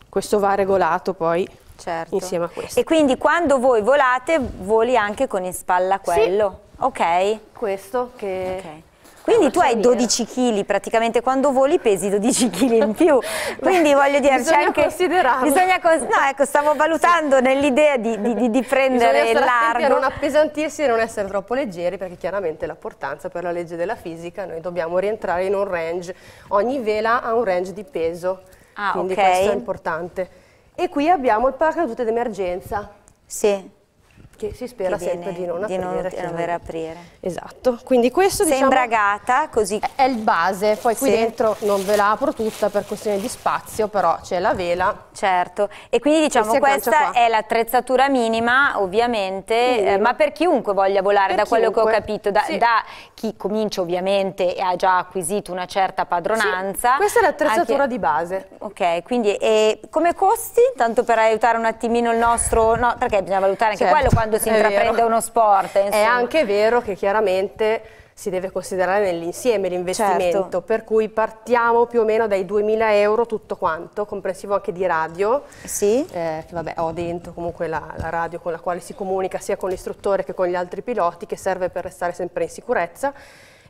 Questo va regolato poi certo. insieme a questo. E quindi quando voi volate, voli anche con in spalla quello? Sì. Ok. Questo che... Okay quindi tu hai 12 kg praticamente, quando voli pesi 12 kg in più, quindi voglio dire... Bisogna anche, considerarlo. Bisogna cons no, ecco, stavo valutando nell'idea di, di, di, prendere il largo. a non appesantirsi e non essere troppo leggeri, perché chiaramente la portanza per la legge della fisica, noi dobbiamo rientrare in un range, ogni vela ha un range di peso, ah, quindi okay. questo è importante. E qui abbiamo il paracadute d'emergenza. Sì che si spera che sempre di non, di aprire, non, non aprire. Esatto, quindi questo Sembra diciamo, gagata, così. È il base, poi qui dentro non ve la apro tutta per questione di spazio, però c'è la vela. Certo, e quindi diciamo questa qua. è l'attrezzatura minima ovviamente, minima. Eh, ma per chiunque voglia volare, per da chiunque. quello che ho capito, da, sì. da, chi comincia ovviamente e ha già acquisito una certa padronanza. Sì. Questa è l'attrezzatura anche... di base. Ok, quindi eh, come costi? Tanto per aiutare un attimino il nostro, no, perché bisogna valutare anche certo. quello quando quando si è intraprende vero. uno sport. Insomma. È anche vero che chiaramente si deve considerare nell'insieme l'investimento, certo. per cui partiamo più o meno dai 2.000 euro tutto quanto, comprensivo anche di radio, sì. eh, che vabbè ho dentro comunque la, la, radio con la quale si comunica sia con l'istruttore che con gli altri piloti, che serve per restare sempre in sicurezza.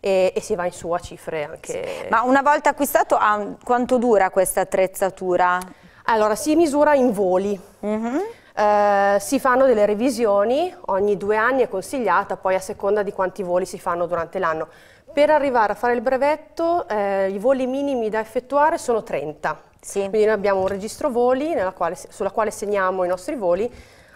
E, e si va in su a cifre anche. Ma una volta acquistato, quanto dura questa attrezzatura? Allora, si misura in voli. Mm -hmm. Eh, si fanno delle revisioni, ogni due anni è consigliata, poi a seconda di quanti voli si fanno durante l'anno. Per arrivare a fare il brevetto, eh, i voli minimi da effettuare sono 30. Sì. Quindi noi abbiamo un registro voli quale, sulla quale segniamo i nostri voli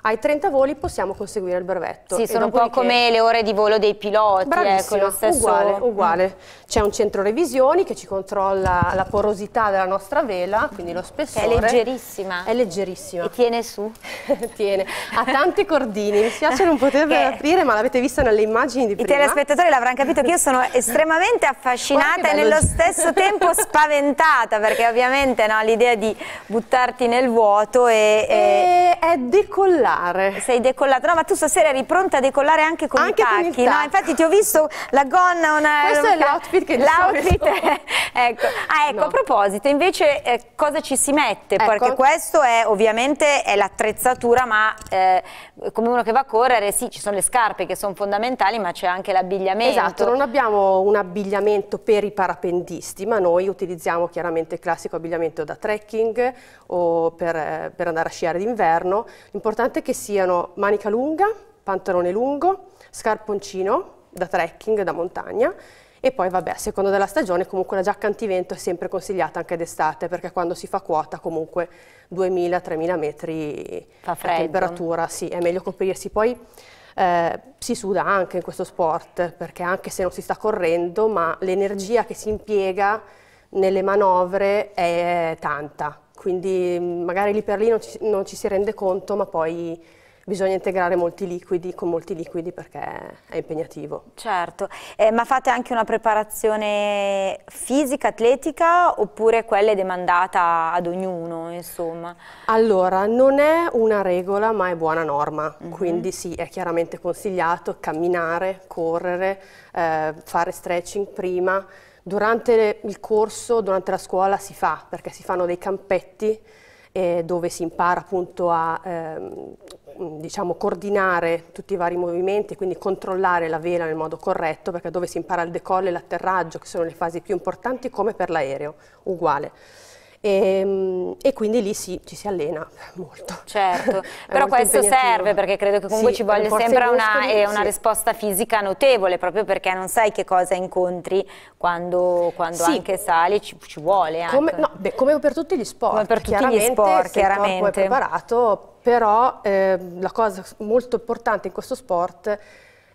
ai 30 voli possiamo conseguire il brevetto. Sì, sono un po' come le ore di volo dei piloti. Bravissimo, ecco, stesso... uguale, mm. uguale. C'è un centro revisioni che ci controlla la porosità della nostra vela, quindi lo spessore. Che è leggerissima. È leggerissima. E tiene su. tiene. Ha tanti cordini, mi spiace non poterle aprire, ma l'avete vista nelle immagini di I prima. I telespettatori l'avranno capito che io sono estremamente affascinata e nello stesso tempo spaventata, perché ovviamente no, l'idea di buttarti nel vuoto e... e... È decollare decollare. Sei decollata, no ma tu stasera eri pronta a decollare anche con anche i tacchi, con no? Infatti ti ho visto la gonna, una... Questo è l'outfit che L'outfit, ecco. Ah ecco, no. a proposito, invece eh, cosa ci si mette? Ecco. Perché questo è ovviamente l'attrezzatura, ma eh, come uno che va a correre, sì, ci sono le scarpe che sono fondamentali, ma c'è anche l'abbigliamento. Esatto, non abbiamo un abbigliamento per i parapendisti, ma noi utilizziamo chiaramente il classico abbigliamento da trekking o per, eh, per andare a sciare d'inverno. L'importante è che siano manica lunga, pantalone lungo, scarponcino da trekking, da montagna e poi vabbè a seconda della stagione comunque la giacca antivento è sempre consigliata anche d'estate perché quando si fa quota comunque 2000-3000 metri fa freddo. temperatura sì è meglio coprirsi poi eh, si suda anche in questo sport perché anche se non si sta correndo ma l'energia che si impiega nelle manovre è tanta quindi mm, magari lì per lì non ci, non ci si rende conto, ma poi bisogna integrare molti liquidi con molti liquidi perché è impegnativo. Certo, eh, ma fate anche una preparazione fisica, atletica oppure quella è demandata ad ognuno insomma? Allora, non è una regola ma è buona norma, mm -hmm. quindi sì, è chiaramente consigliato camminare, correre, eh, fare stretching prima, Durante il corso, durante la scuola si fa, perché si fanno dei campetti eh, dove si impara appunto a ehm, diciamo, coordinare tutti i vari movimenti, quindi controllare la vela nel modo corretto, perché dove si impara il decollo e l'atterraggio, che sono le fasi più importanti, come per l'aereo, uguale e, ehm, e quindi lì sì, ci si allena molto. Certo, però molto questo serve perché credo che comunque sì, ci voglia sempre una, muscoli, eh, una sì. risposta fisica notevole, proprio perché non sai che cosa incontri quando, quando sì. anche sali, ci, ci vuole anche. Come, no, beh, come per tutti gli sport, come per tutti gli sport, chiaramente. Se il è preparato, però eh, la cosa molto importante in questo sport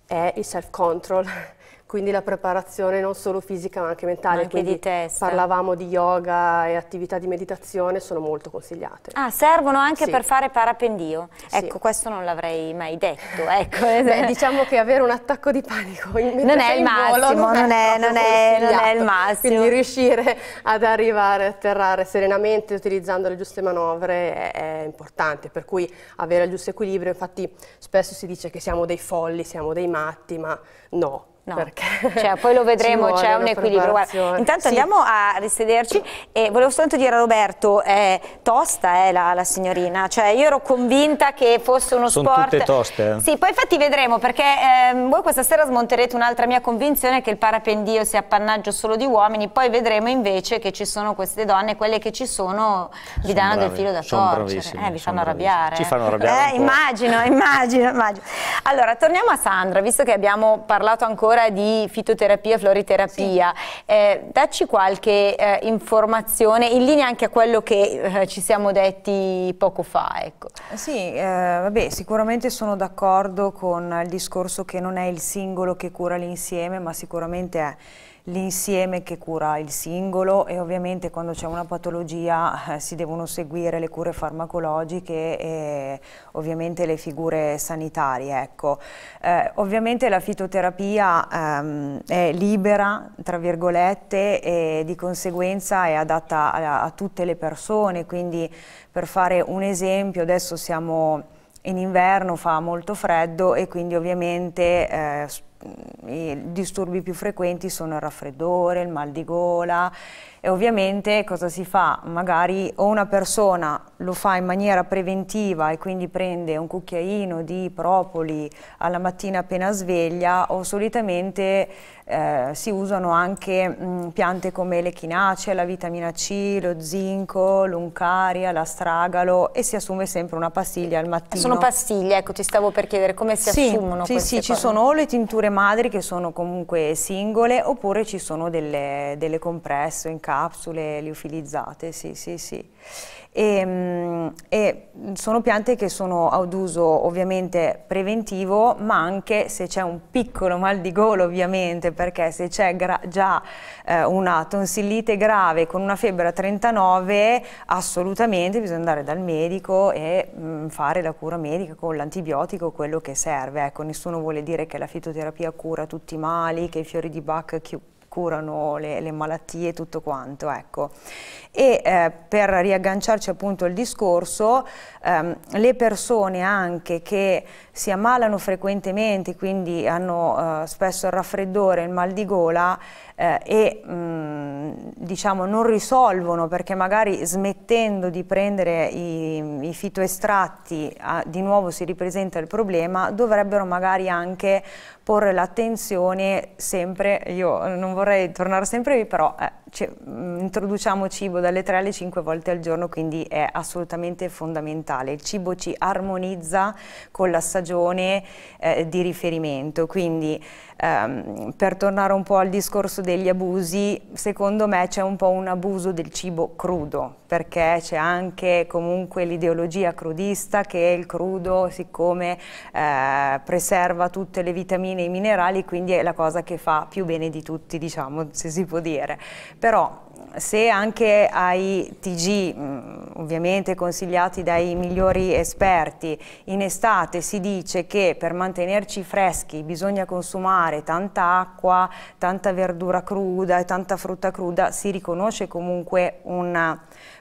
è il self-control quindi la preparazione non solo fisica ma anche mentale. Ma anche quindi di testa. Parlavamo di yoga e attività di meditazione, sono molto consigliate. Ah, servono anche sì. per fare parapendio? Ecco, sì. questo non l'avrei mai detto. Ecco. Beh, diciamo che avere un attacco di panico non è il massimo, non, è, non, è, non, è, il massimo. Quindi riuscire ad arrivare a atterrare serenamente utilizzando le giuste manovre è, è importante, per cui avere il giusto equilibrio, infatti spesso si dice che siamo dei folli, siamo dei matti, ma no, No. Cioè, poi lo vedremo, c'è un equilibrio. Guarda, intanto sì. andiamo a risederci e volevo soltanto dire a Roberto, è tosta eh, la, la, signorina, cioè io ero convinta che fosse uno Sono sport... Sono tutte toste. Eh. Sì, poi infatti vedremo perché ehm, voi questa sera smonterete un'altra mia convinzione che il parapendio sia appannaggio solo di uomini, poi vedremo invece che ci sono queste donne, quelle che ci sono vi danno bravi, del filo da torcere, eh, vi fanno arrabbiare. Ci fanno eh. arrabbiare. Eh, immagino, immagino, immagino. Allora, torniamo a Sandra, visto che abbiamo parlato ancora ancora di fitoterapia, floriterapia. Sì. Eh, dacci qualche eh, informazione in linea anche a quello che eh, ci siamo detti poco fa. Ecco. Sì, eh, vabbè, sicuramente sono d'accordo con il discorso che non è il singolo che cura l'insieme, ma sicuramente è l'insieme che cura il singolo e ovviamente quando c'è una patologia eh, si devono seguire le cure farmacologiche e ovviamente le figure sanitarie. Ecco. Eh, ovviamente la fitoterapia ehm, è libera, tra virgolette, e di conseguenza è adatta a, a tutte le persone, quindi per fare un esempio adesso siamo in inverno fa molto freddo e quindi ovviamente eh, i disturbi più frequenti sono il raffreddore, il mal di gola e ovviamente cosa si fa? Magari o una persona lo fa in maniera preventiva e quindi prende un cucchiaino di propoli alla mattina appena sveglia o solitamente eh, si usano anche mh, mm, piante come le chinacee, la vitamina C, lo zinco, l'uncaria, l'astragalo e si assume sempre una pastiglia al mattino. Sono pastiglie, ecco ti stavo per chiedere come si sì, assumono sì, queste Sì, sì, ci sono o le tinture madri che sono comunque singole oppure ci sono delle, delle compresse in capsule liofilizzate, sì, sì, sì. E, mm, e sono piante che sono ad uso ovviamente preventivo, ma anche se c'è un piccolo mal di gola ovviamente, perché se c'è già eh, una tonsillite grave con una febbre a 39, assolutamente bisogna andare dal medico e mh, mm, fare la cura medica con l'antibiotico, quello che serve. Ecco, nessuno vuole dire che la fitoterapia cura tutti i mali, che i fiori di Bach curano le, le malattie e tutto quanto. Ecco. E eh, per riagganciarci appunto al discorso, ehm, le persone anche che si ammalano frequentemente, quindi hanno eh, spesso il raffreddore, il mal di gola eh, e mh, mm, diciamo non risolvono perché magari smettendo di prendere i, i fitoestratti ah, di nuovo si ripresenta il problema, dovrebbero magari anche porre l'attenzione sempre, io non vorrei tornare sempre lì, però eh, mm, introduciamo cibo dalle 3 alle 5 volte al giorno, quindi è assolutamente fondamentale. Il cibo ci armonizza con l'assaggio stagione eh, di riferimento. Quindi ehm, per tornare un po' al discorso degli abusi, secondo me c'è un po' un abuso del cibo crudo, perché c'è anche comunque l'ideologia crudista che il crudo, siccome eh, preserva tutte le vitamine e i minerali, quindi è la cosa che fa più bene di tutti, diciamo, se si può dire. Però se anche ai TG, mm, ovviamente consigliati dai migliori esperti, in estate si dice che per mantenerci freschi bisogna consumare tanta acqua, tanta verdura cruda e tanta frutta cruda, si riconosce comunque una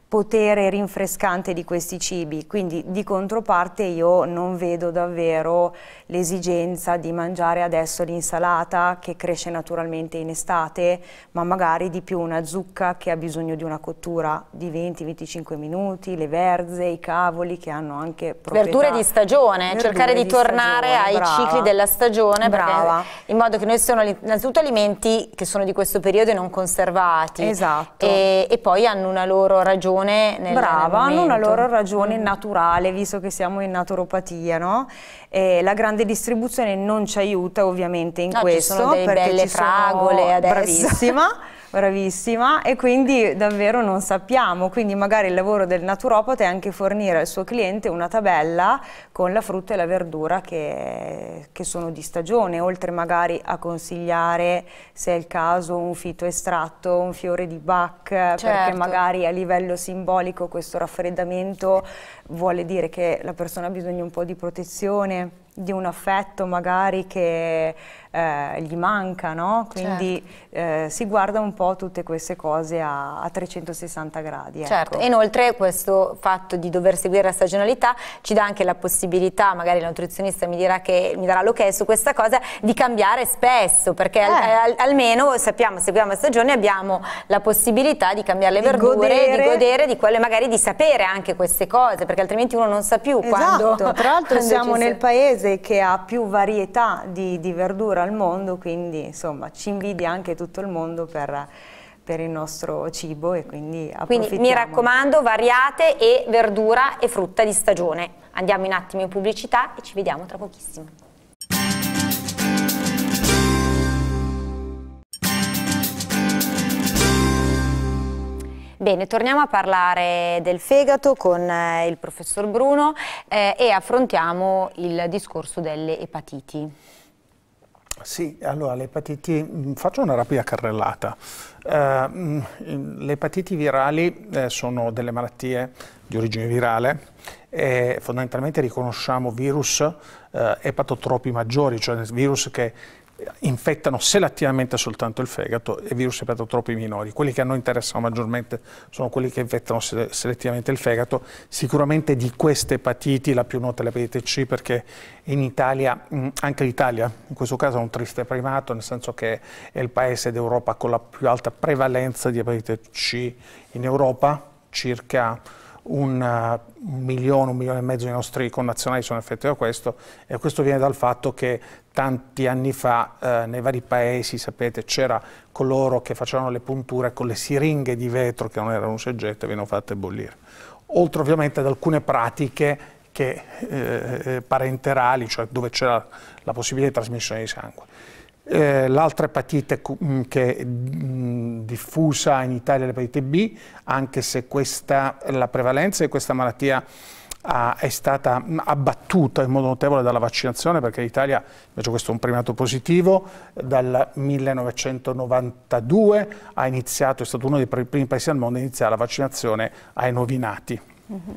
potere rinfrescante di questi cibi, quindi di controparte io non vedo davvero l'esigenza di mangiare adesso l'insalata che cresce naturalmente in estate, ma magari di più una zucca che ha bisogno di una cottura di 20-25 minuti, le verze, i cavoli che hanno anche proprietà. Verdure di stagione, Verdure cercare di, di tornare stagione, ai brava. cicli della stagione, brava. in modo che noi siano innanzitutto alimenti che sono di questo periodo e non conservati. Esatto. E, e poi hanno una loro ragione ragione Brava, hanno una loro ragione mm. naturale, visto che siamo in naturopatia, no? Eh, la grande distribuzione non ci aiuta ovviamente in no, questo. Ci sono delle belle fragole sono... adesso. Bravissima. Bravissima, e quindi davvero non sappiamo, quindi magari il lavoro del naturopata è anche fornire al suo cliente una tabella con la frutta e la verdura che, che sono di stagione, oltre magari a consigliare, se è il caso, un fito estratto, un fiore di Bach, certo. perché magari a livello simbolico questo raffreddamento vuole dire che la persona ha bisogno un po' di protezione, di un affetto magari che eh, gli manca, no? Quindi certo. eh, si guarda un po' tutte queste cose a, a 360 gradi. Ecco. Certo, ecco. inoltre questo fatto di dover seguire la stagionalità ci dà anche la possibilità, magari la nutrizionista mi dirà che mi darà l'ok su questa cosa, di cambiare spesso, perché eh. al, al, almeno sappiamo, seguiamo la stagione, abbiamo la possibilità di cambiare le di verdure, godere. di godere di quelle, magari di sapere anche queste cose, perché altrimenti uno non sa più esatto. quando... Tra l'altro siamo nel paese che ha più varietà di, di verdura ancora al mondo, quindi insomma ci invidia anche tutto il mondo per, per il nostro cibo e quindi Quindi mi raccomando variate e verdura e frutta di stagione. Andiamo in attimo in pubblicità e ci vediamo tra pochissimo. Bene, torniamo a parlare del fegato con eh, il professor Bruno eh, e affrontiamo il discorso delle epatiti. Sì, allora l'epatite, mm, faccio una rapida carrellata. Uh, le epatiti virali eh, sono delle malattie di origine virale e fondamentalmente riconosciamo virus eh, epatotropi maggiori, cioè virus che infettano selettivamente soltanto il fegato e virus epatotropi minori. Quelli che a noi interessano maggiormente sono quelli che infettano selettivamente il fegato. Sicuramente di queste epatiti la più nota è l'epatite C perché in Italia, anche l'Italia in questo caso è un triste primato, nel senso che è il paese d'Europa con la più alta prevalenza di epatite C in Europa, circa un milione, un milione e mezzo di nostri connazionali sono affetti da questo e questo viene dal fatto che tanti anni fa eh, nei vari paesi, sapete, c'era coloro che facevano le punture con le siringhe di vetro che non erano soggette e venivano fatte bollire. Oltre ovviamente ad alcune pratiche che, eh, eh, parenterali, cioè dove c'era la possibilità di trasmissione di sangue. Eh, l'altra epatite mm, che è mm, diffusa in Italia è l'epatite B, anche se questa, la prevalenza di questa malattia ha, è stata abbattuta in modo notevole dalla vaccinazione perché l'Italia, invece questo è un primato positivo, dal 1992 ha iniziato, è stato uno dei primi paesi al mondo a iniziare la vaccinazione ai nuovi nati. Mm -hmm.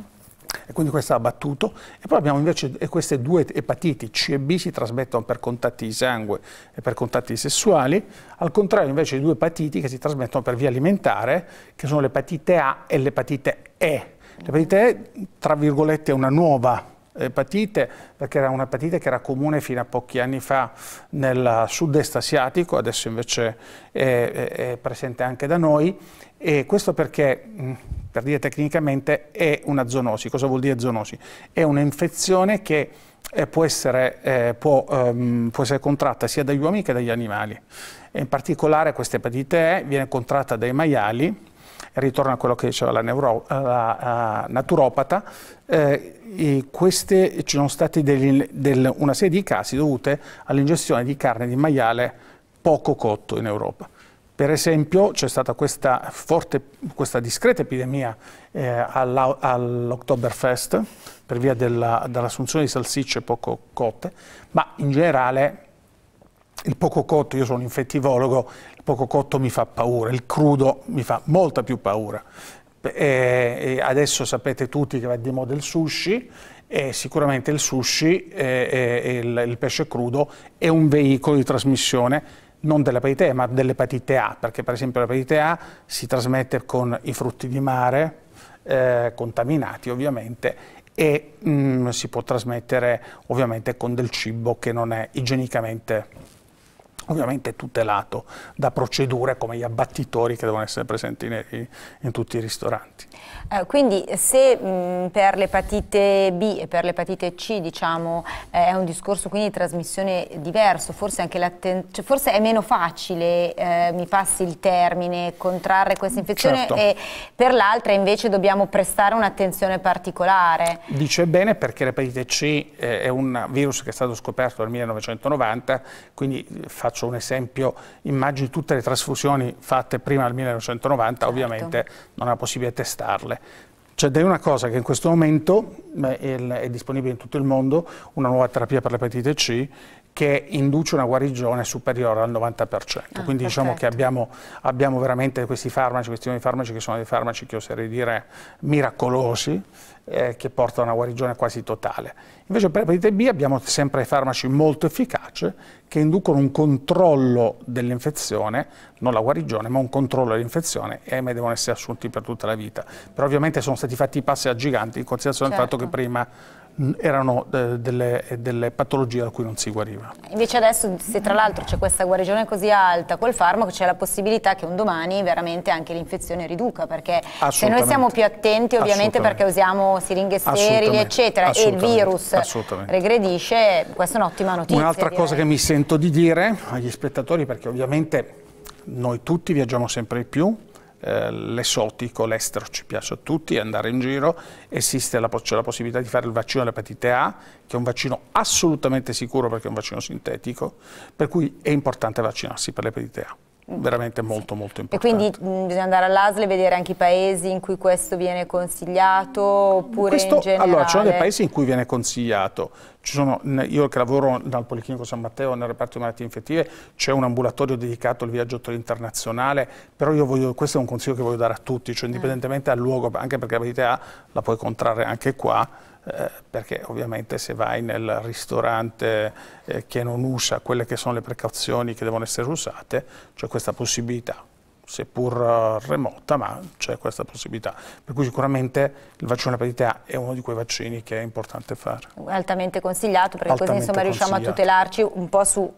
E quindi questo ha abbattuto e poi abbiamo invece queste due epatiti C e B si trasmettono per contatti di sangue e per contatti sessuali al contrario invece di due epatiti che si trasmettono per via alimentare che sono l'epatite A e l'epatite E L'epatite E, tra virgolette, è una nuova epatite, eh, perché era un'epatite che era comune fino a pochi anni fa nel sud-est asiatico, adesso invece è, è, presente anche da noi, e questo perché, mm, per dire tecnicamente, è una zoonosi. Cosa vuol dire zoonosi? È un'infezione che eh, può essere, eh, può, ehm, può essere contratta sia dagli uomini che dagli animali. in particolare questa epatite E viene contratta dai maiali, ritorno a quello che diceva la, neuro, eh, la naturopata, eh, queste, ci sono state degli, del, una serie di casi dovute all'ingestione di carne di maiale poco cotto in Europa. Per esempio c'è stata questa, forte, questa discreta epidemia eh, all'Oktoberfest all per via dell'assunzione dell di salsicce poco cotte, ma in generale il poco cotto, io sono un infettivologo, il poco cotto mi fa paura, il crudo mi fa molta più paura. Eh, e adesso sapete tutti che va di moda il sushi e sicuramente il sushi e, eh, il, il pesce crudo è un veicolo di trasmissione non dell'epatite A ma dell'epatite A, perché per esempio l'epatite A si trasmette con i frutti di mare, eh, contaminati ovviamente, e mh, mm, si può trasmettere ovviamente con del cibo che non è igienicamente ovviamente tutelato da procedure come gli abbattitori che devono essere presenti in, in tutti i ristoranti. Eh, quindi se mh, per l'epatite B e per l'epatite C diciamo, eh, è un discorso quindi di trasmissione diverso, forse, cioè, forse è meno facile, eh, mi passi il termine, contrarre questa infezione certo. e per l'altra invece dobbiamo prestare un'attenzione particolare. Dice bene perché l'epatite C eh, è un virus che è stato scoperto nel 1990, quindi fa faccio un esempio, immagini tutte le trasfusioni fatte prima del 1990, certo. ovviamente non è possibile testarle. C'è cioè, una cosa che in questo momento beh, è disponibile in tutto il mondo, una nuova terapia per l'epatite C che induce una guarigione superiore al 90%. Ah, Quindi perfetto. diciamo che abbiamo, abbiamo veramente questi farmaci, questi nuovi farmaci che sono dei farmaci che oserei dire miracolosi, eh, che porta a una guarigione quasi totale. Invece per l'epatite B abbiamo sempre farmaci molto efficaci che inducono un controllo dell'infezione, non la guarigione, ma un controllo dell'infezione e ahimè devono essere assunti per tutta la vita. Però ovviamente sono stati fatti passi a giganti in considerazione certo. del fatto che certo. prima erano eh, delle, eh, delle, patologie da cui non si guariva. Invece adesso se tra l'altro c'è questa guarigione così alta col farmaco c'è la possibilità che un domani veramente anche l'infezione riduca perché se noi siamo più attenti ovviamente perché usiamo siringhe sterili eccetera e il virus regredisce questa è un'ottima notizia. Un'altra cosa che mi sento di dire agli spettatori perché ovviamente noi tutti viaggiamo sempre di più eh, l'esotico, l'estero ci piace a tutti, andare in giro, esiste la, c'è la possibilità di fare il vaccino all'epatite A, che è un vaccino assolutamente sicuro perché è un vaccino sintetico, per cui è importante vaccinarsi per l'epatite A veramente molto molto importante. E quindi mm, bisogna andare all'ASL e vedere anche i paesi in cui questo viene consigliato oppure questo, in generale? Allora, ci sono dei paesi in cui viene consigliato. Sono, io che lavoro dal Policlinico San Matteo nel reparto di malattie infettive, c'è un ambulatorio dedicato al viaggio internazionale, però io voglio, questo è un consiglio che voglio dare a tutti, cioè mm. indipendentemente dal luogo, anche perché la VTA la puoi contrarre anche qua, eh, perché ovviamente se vai nel ristorante eh, che non usa quelle che sono le precauzioni che devono essere usate, c'è questa possibilità, seppur eh, remota, ma c'è questa possibilità. Per cui sicuramente il vaccino dell'epatite A è uno di quei vaccini che è importante fare. Altamente consigliato, perché Altamente così insomma riusciamo a tutelarci un po' su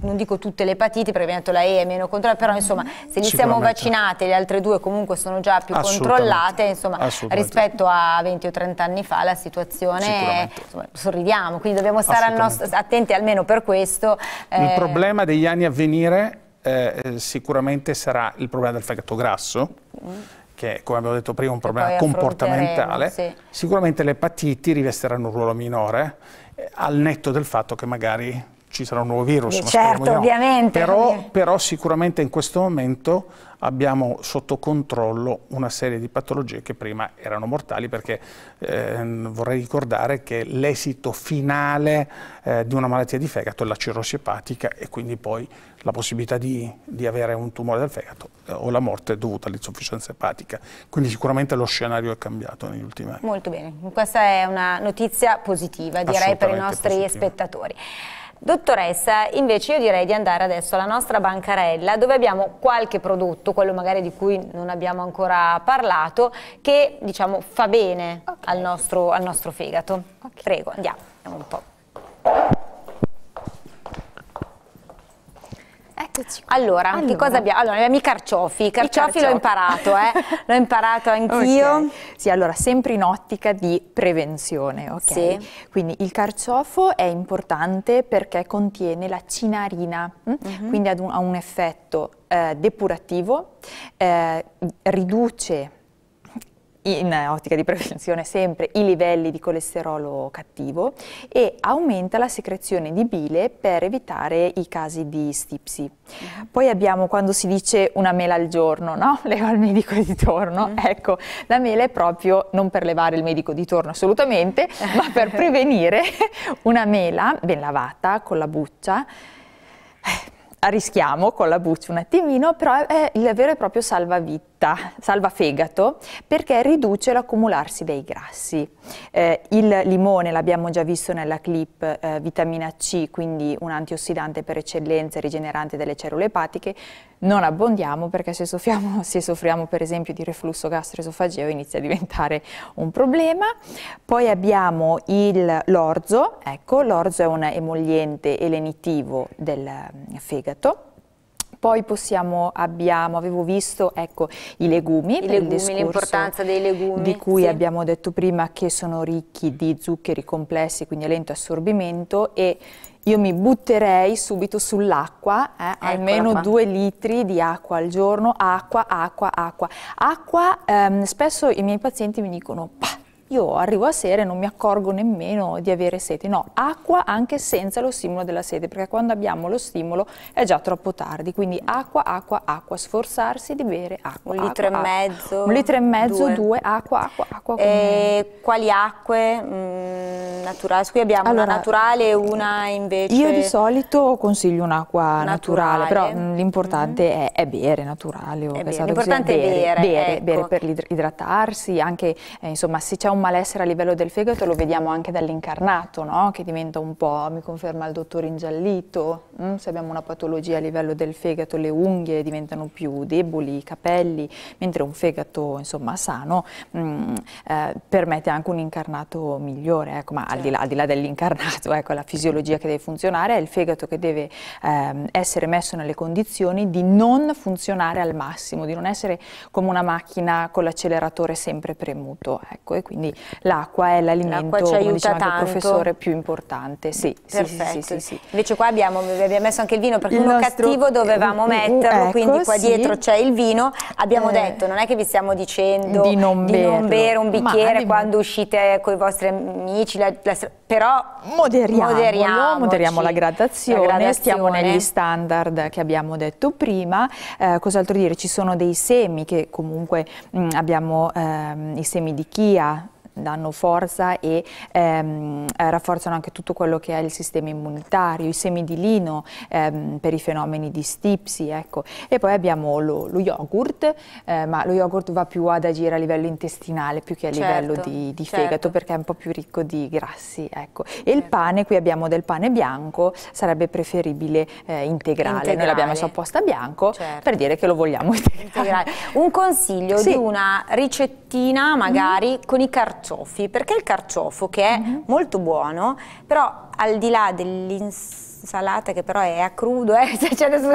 non dico tutte le epatiti perché abbiamo detto la E è meno controllata, però insomma se li siamo vaccinate le altre due comunque sono già più controllate, insomma rispetto a 20 o 30 anni fa la situazione è, insomma, sorridiamo, quindi dobbiamo stare attenti almeno per questo. Il eh, problema degli anni a venire eh, sicuramente sarà il problema del fegato grasso. Mm. che come abbiamo detto prima è un problema comportamentale, sì. sicuramente le epatiti rivesteranno un ruolo minore, eh, al netto del fatto che magari ci sarà un nuovo virus. Beh, certo, ovviamente. Però, però, sicuramente in questo momento abbiamo sotto controllo una serie di patologie che prima erano mortali perché eh, vorrei ricordare che l'esito finale eh, di una malattia di fegato è la cirrosi epatica e quindi poi la possibilità di, di avere un tumore del fegato eh, o la morte dovuta all'insufficienza epatica. Quindi sicuramente lo scenario è cambiato negli ultimi anni. Molto bene, questa è una notizia positiva direi per i nostri positiva. spettatori. Dottoressa, invece io direi di andare adesso alla nostra bancarella dove abbiamo qualche prodotto, quello magari di cui non abbiamo ancora parlato, che diciamo fa bene okay. al, nostro, al, nostro, fegato. Okay. Prego, andiamo, andiamo un po'. Eccoci. Allora, allora. che cosa abbiamo? Allora, abbiamo i carciofi. I carciofi, carciofi. l'ho imparato, eh? l'ho imparato anch'io. Okay. Sì, allora, sempre in ottica di prevenzione, ok? Sì. Quindi il carciofo è importante perché contiene la cinarina, mm -hmm. quindi un, ha un effetto eh, depurativo, eh, riduce in ottica di prevenzione sempre i livelli di colesterolo cattivo e aumenta la secrezione di bile per evitare i casi di stipsi. Mhm. Poi abbiamo quando si dice una mela al giorno, no? Leva il medico di torno. Mm. Ecco, la mela è proprio non per levare il medico di torno assolutamente, ma per prevenire una mela ben lavata con la buccia eh, rischiamo con la buccia un attimino, però è il vero e proprio salvavita città, salva fegato, perché riduce l'accumularsi dei grassi. Eh, il limone, l'abbiamo già visto nella clip, eh, vitamina C, quindi un antiossidante per eccellenza rigenerante delle cellule epatiche, non abbondiamo perché se, soffiamo, se soffriamo per esempio di reflusso gastroesofageo inizia a diventare un problema. Poi abbiamo l'orzo, ecco, l'orzo è un emolliente lenitivo del mm, fegato poi possiamo, abbiamo, avevo visto, ecco, i legumi. I legumi, l'importanza dei legumi. Di cui sì. abbiamo detto prima che sono ricchi di zuccheri complessi, quindi a lento assorbimento e io mi butterei subito sull'acqua, eh, almeno qua. due litri di acqua al giorno, acqua, acqua, acqua. Acqua, ehm, spesso i miei pazienti mi dicono, io arrivo a sera e non mi accorgo nemmeno di avere sete, no, acqua anche senza lo stimolo della sete, perché quando abbiamo lo stimolo è già troppo tardi, quindi acqua, acqua, acqua, sforzarsi di bere acqua. Un litro acqua, e mezzo. Un litro e mezzo, due, due acqua, acqua, acqua. E quali acque mh, mm, naturali? Qui abbiamo allora, una naturale e una invece... Io di solito consiglio un'acqua naturale, naturale, però mm, l'importante mm è, è, bere naturale. L'importante è bere. Bere, ecco. bere per idratarsi, anche eh, insomma se c'è un malessere a livello del fegato lo vediamo anche dall'incarnato, no? che diventa un po', mi conferma il dottore ingiallito, mm? se abbiamo una patologia a livello del fegato le unghie diventano più deboli, i capelli, mentre un fegato insomma sano mm, eh, permette anche un incarnato migliore, ecco, ma certo. al, di là, là dell'incarnato, ecco, la fisiologia che deve funzionare è il fegato che deve eh, essere messo nelle condizioni di non funzionare al massimo, di non essere come una macchina con l'acceleratore sempre premuto. Ecco, e quindi l'acqua è l'alimento, come diceva tanto. il professore, più importante. Sì, Perfetto. Sì, sì, Invece qua abbiamo, abbiamo, messo anche il vino, perché il uno nostro... cattivo dovevamo mm, mm, metterlo, ecco, quindi qua dietro c'è il vino. Abbiamo eh. detto, non è che vi stiamo dicendo di non, di non bere un bicchiere di... quando uscite con i vostri amici, la, la, però moderiamo, moderiamo la gradazione, la gradazione, stiamo negli standard che abbiamo detto prima. Eh, cos'altro dire? Ci sono dei semi che comunque mh, mm, abbiamo ehm, i semi di chia, danno forza e ehm, eh, rafforzano anche tutto quello che è il sistema immunitario, i semi di lino ehm, per i fenomeni di stipsi, ecco. E poi abbiamo lo, lo yogurt, eh, ma lo yogurt va più ad agire a livello intestinale più che a certo, livello di, di certo. fegato perché è un po' più ricco di grassi, ecco. E certo. il pane, qui abbiamo del pane bianco, sarebbe preferibile eh, integrale. integrale. Noi l'abbiamo messo apposta bianco certo. per dire che lo vogliamo integrare. integrale. Un consiglio sì. di una ricettina magari mm. con i cartoni carciofi, perché il carciofo che è mm -hmm. molto buono, però al di là dell'insalata che però è a crudo, eh, cioè, cioè adesso,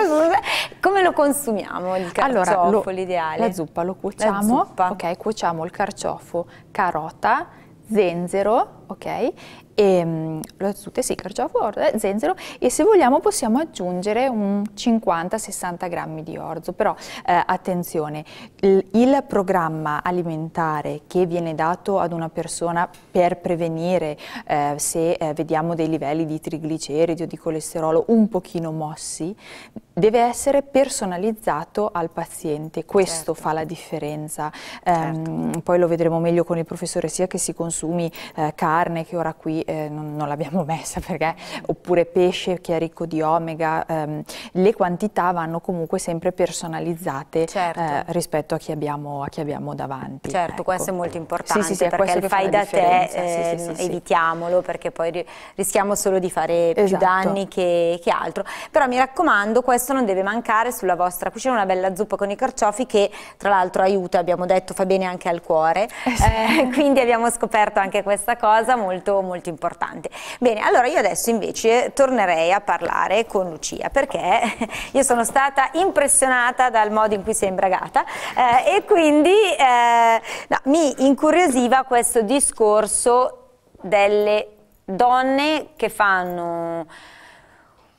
come lo consumiamo il carciofo, allora, La zuppa lo cuociamo, zuppa. ok, cuociamo il carciofo, carota, zenzero, ok, e ehm, lo zutte sì, carciofo, orzo, eh, zenzero e se vogliamo possiamo aggiungere un 50-60 grammi di orzo, però eh, attenzione, il, il, programma alimentare che viene dato ad una persona per prevenire eh, se eh, vediamo dei livelli di trigliceridi o di colesterolo un pochino mossi, deve essere personalizzato al paziente, questo certo. fa la differenza. Certo. Eh, poi lo vedremo meglio con il professore, sia che si consumi eh, carne, che ora qui eh, non, non l'abbiamo messa, perché, oppure pesce che è ricco di omega, ehm, le quantità vanno comunque sempre personalizzate certo. Eh, rispetto a chi, abbiamo, a chi, abbiamo, davanti. Certo, ecco. questo è ecco. molto importante, sì, sì, sì, perché il fai da te ehm, evitiamolo, perché poi rischiamo solo di fare esatto. più danni che, che altro. Però mi raccomando, questo questo non deve mancare sulla vostra cucina, una bella zuppa con i carciofi che tra l'altro aiuta, abbiamo detto, fa bene anche al cuore. Eh, eh quindi abbiamo scoperto anche questa cosa molto, molto importante. Bene, allora io adesso invece tornerei a parlare con Lucia perché io sono stata impressionata dal modo in cui sei imbragata eh, e quindi eh, no, mi incuriosiva questo discorso delle donne che fanno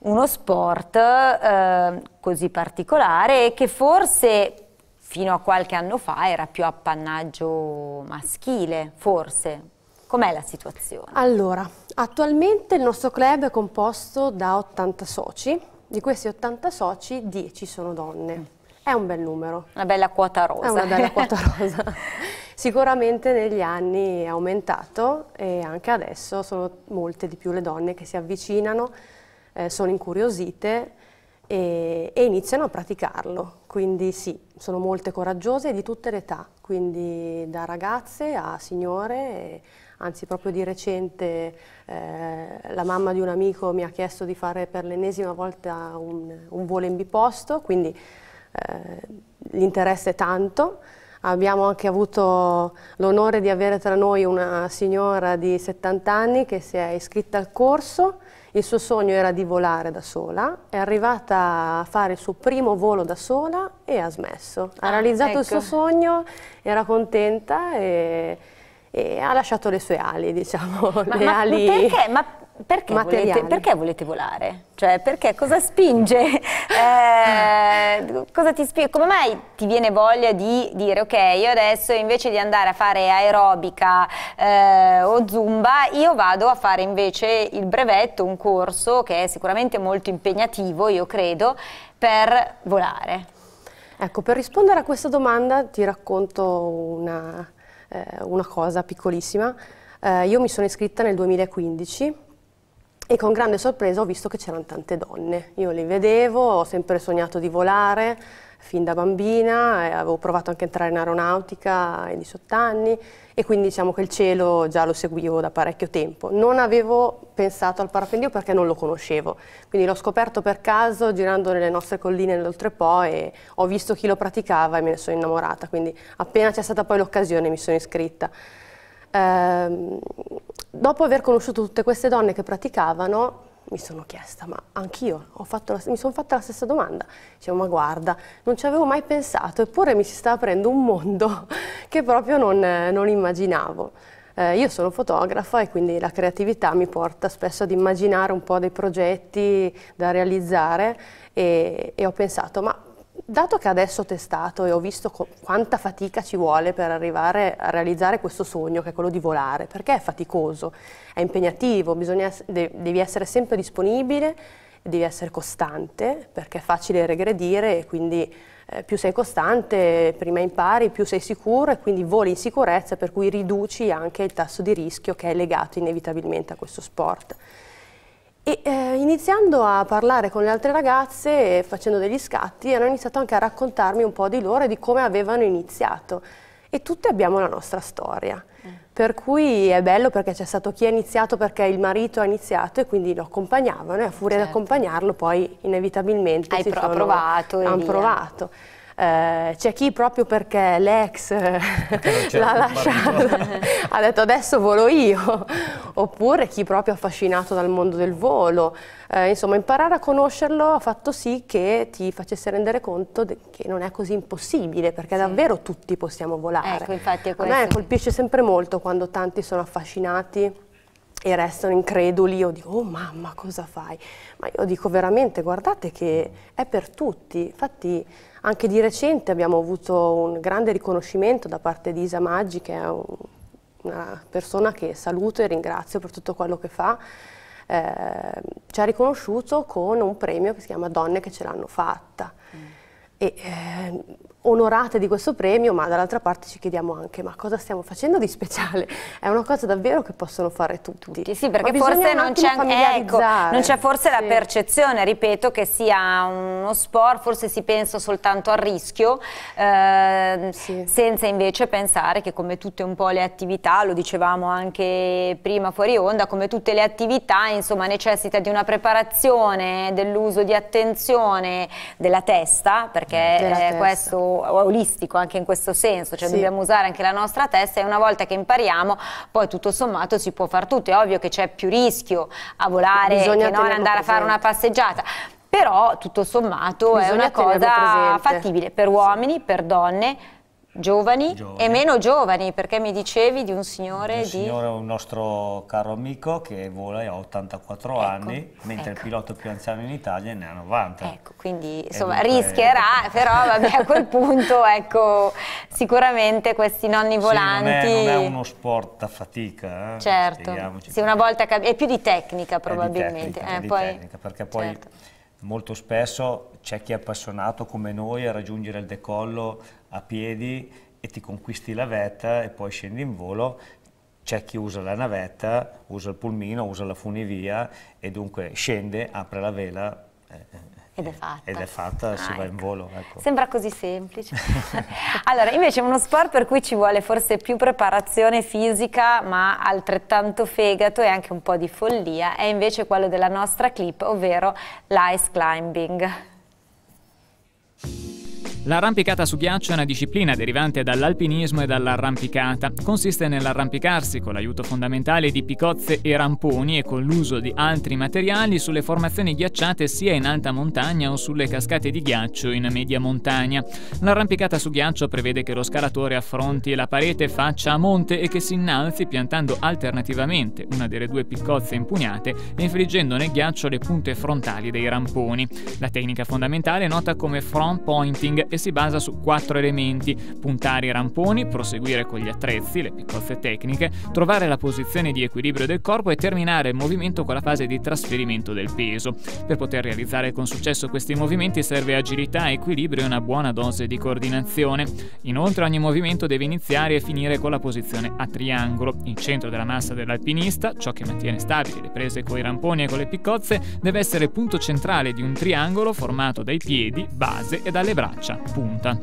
uno sport eh, così particolare che forse fino a qualche anno fa era più appannaggio maschile, forse. Com'è la situazione? Allora, attualmente il nostro club è composto da 80 soci, di questi 80 soci 10 sono donne. Mm. È un bel numero. Una bella quota rosa. È una bella quota rosa. Sicuramente negli anni è aumentato e anche adesso sono molte di più le donne che si avvicinano eh, sono incuriosite e, e, iniziano a praticarlo. Quindi sì, sono molte coraggiose di tutte le età, quindi da ragazze a signore, e, anzi proprio di recente eh, la mamma di un amico mi ha chiesto di fare per l'ennesima volta un, un, volo in biposto, quindi eh, l'interesse è tanto. Abbiamo anche avuto l'onore di avere tra noi una signora di 70 anni che si è iscritta al corso il suo sogno era di volare da sola, è arrivata a fare il suo primo volo da sola e ha smesso. Ha ah, realizzato ecco. il suo sogno, era contenta e, e, ha lasciato le sue ali, diciamo. Ma, ma, ali... Perché? Ma perché, volete, perché volete, volare? Cioè, perché cosa spinge? eh, cosa ti spinge? Come mai ti viene voglia di dire ok, io adesso invece di andare a fare aerobica eh, o zumba, io vado a fare invece il brevetto, un corso che è sicuramente molto impegnativo, io credo, per volare? Ecco, per rispondere a questa domanda ti racconto una, eh, una cosa piccolissima. Eh, io mi sono iscritta nel 2015 e con grande sorpresa ho visto che c'erano tante donne. Io le vedevo, ho sempre sognato di volare fin da bambina, eh, avevo provato anche a entrare in aeronautica ai 18 anni e quindi diciamo che il cielo già lo seguivo da parecchio tempo. Non avevo pensato al parapendio perché non lo conoscevo, quindi l'ho scoperto per caso girando nelle nostre colline dell'Oltrepo e ho visto chi lo praticava e me ne sono innamorata, quindi appena c'è stata poi l'occasione mi sono iscritta. Ehm, dopo aver conosciuto tutte queste donne che praticavano, mi sono chiesta, ma anch'io mi sono fatta la stessa domanda. Dicevo, ma guarda, non ci avevo mai pensato, eppure mi si sta aprendo un mondo che proprio non, non immaginavo. Eh, io sono fotografa e quindi la creatività mi porta spesso ad immaginare un po' dei progetti da realizzare e, e ho pensato, ma Dato che adesso ho testato e ho visto quanta fatica ci vuole per arrivare a realizzare questo sogno che è quello di volare, perché è faticoso, è impegnativo, bisogna, de devi essere sempre disponibile, devi essere costante, perché è facile regredire e quindi eh, più sei costante, prima impari, più sei sicuro e quindi voli in sicurezza, per cui riduci anche il tasso di rischio che è legato inevitabilmente a questo sport. E eh, iniziando a parlare con le altre ragazze, facendo degli scatti, hanno iniziato anche a raccontarmi un po' di loro e di come avevano iniziato. E tutte abbiamo la nostra storia. Mm. Per cui è bello perché c'è stato chi ha iniziato perché il marito ha iniziato e quindi lo accompagnavano e a furia certo. di accompagnarlo poi inevitabilmente Hai si pro- sono, provato. Hanno provato. Eh, c'è chi proprio perché l'ex eh, l'ha lasciato ha detto adesso volo io, oppure chi proprio affascinato dal mondo del volo. Eh, insomma, imparare a conoscerlo ha fatto sì che ti facesse rendere conto che non è così impossibile, perché sì. davvero tutti possiamo volare. Ecco, infatti è A me colpisce sempre molto quando tanti sono affascinati e restano increduli, io dico oh mamma cosa fai? Ma io dico veramente guardate che è per tutti, infatti anche di recente abbiamo avuto un grande riconoscimento da parte di Isa Maggi, che è una persona che saluto e ringrazio per tutto quello che fa. Eh, ci ha riconosciuto con un premio che si chiama Donne che ce l'hanno fatta. Mm. E, eh, onorate di questo premio, ma dall'altra parte ci chiediamo anche ma cosa stiamo facendo di speciale? È una cosa davvero che possono fare tutti. tutti sì, perché forse non c'è, ecco, non c'è forse sì. la percezione, ripeto, che sia uno sport, forse si pensa soltanto al rischio, eh, sì. senza invece pensare che come tutte un po' le attività, lo dicevamo anche prima fuori onda, come tutte le attività insomma necessita di una preparazione, dell'uso di attenzione della testa, perché della eh, testa. questo olistico anche in questo senso, cioè sì. dobbiamo usare anche la nostra testa e una volta che impariamo poi tutto sommato si può fare tutto, è ovvio che c'è più rischio a volare Bisogna che non andare a fare una passeggiata, però tutto sommato Bisogna è una cosa fattibile per uomini, sì. per donne, Giovani, giovani, e meno giovani, perché mi dicevi di un signore un di... signore, un nostro caro amico che vola e ha 84 ecco, anni, mentre ecco. il pilota più anziano in Italia ne ha 90. Ecco, quindi insomma dunque... rischierà, però vabbè, a quel punto ecco, sicuramente questi nonni volanti... Sì, non, è, non, è, uno sport da fatica, eh? Certo, sì, una volta cap- è più di tecnica probabilmente. È di tecnica, eh, è di tecnica perché poi... Certo molto spesso c'è chi è appassionato come noi a raggiungere il decollo a piedi e ti conquisti la vetta e poi scendi in volo, c'è chi usa la navetta, usa il pulmino, usa la funivia e dunque scende, apre la vela. Eh, ed è fatta. Ed è fatta, ah, si ecco. va in ecco. volo. Ecco. Sembra così semplice. allora, invece uno sport per cui ci vuole forse più preparazione fisica, ma altrettanto fegato e anche un po' di follia, è invece quello della nostra clip, ovvero l'ice climbing. L'arrampicata su ghiaccio è una disciplina derivante dall'alpinismo e dall'arrampicata. Consiste nell'arrampicarsi con l'aiuto fondamentale di picozze e ramponi e con l'uso di altri materiali sulle formazioni ghiacciate sia in alta montagna o sulle cascate di ghiaccio in media montagna. L'arrampicata su ghiaccio prevede che lo scalatore affronti la parete faccia a monte e che si innalzi piantando alternativamente una delle due piccozze impugnate e infliggendo nel ghiaccio le punte frontali dei ramponi. La tecnica fondamentale è nota come front pointing marketing e si basa su quattro elementi, puntare i ramponi, proseguire con gli attrezzi, le piccozze tecniche, trovare la posizione di equilibrio del corpo e terminare il movimento con la fase di trasferimento del peso. Per poter realizzare con successo questi movimenti serve agilità, equilibrio e una buona dose di coordinazione. Inoltre ogni movimento deve iniziare e finire con la posizione a triangolo, il centro della massa dell'alpinista, ciò che mantiene stabili le prese con i ramponi e con le piccozze, deve essere il punto centrale di un triangolo formato dai piedi, base e dalle braccia faccia, punta.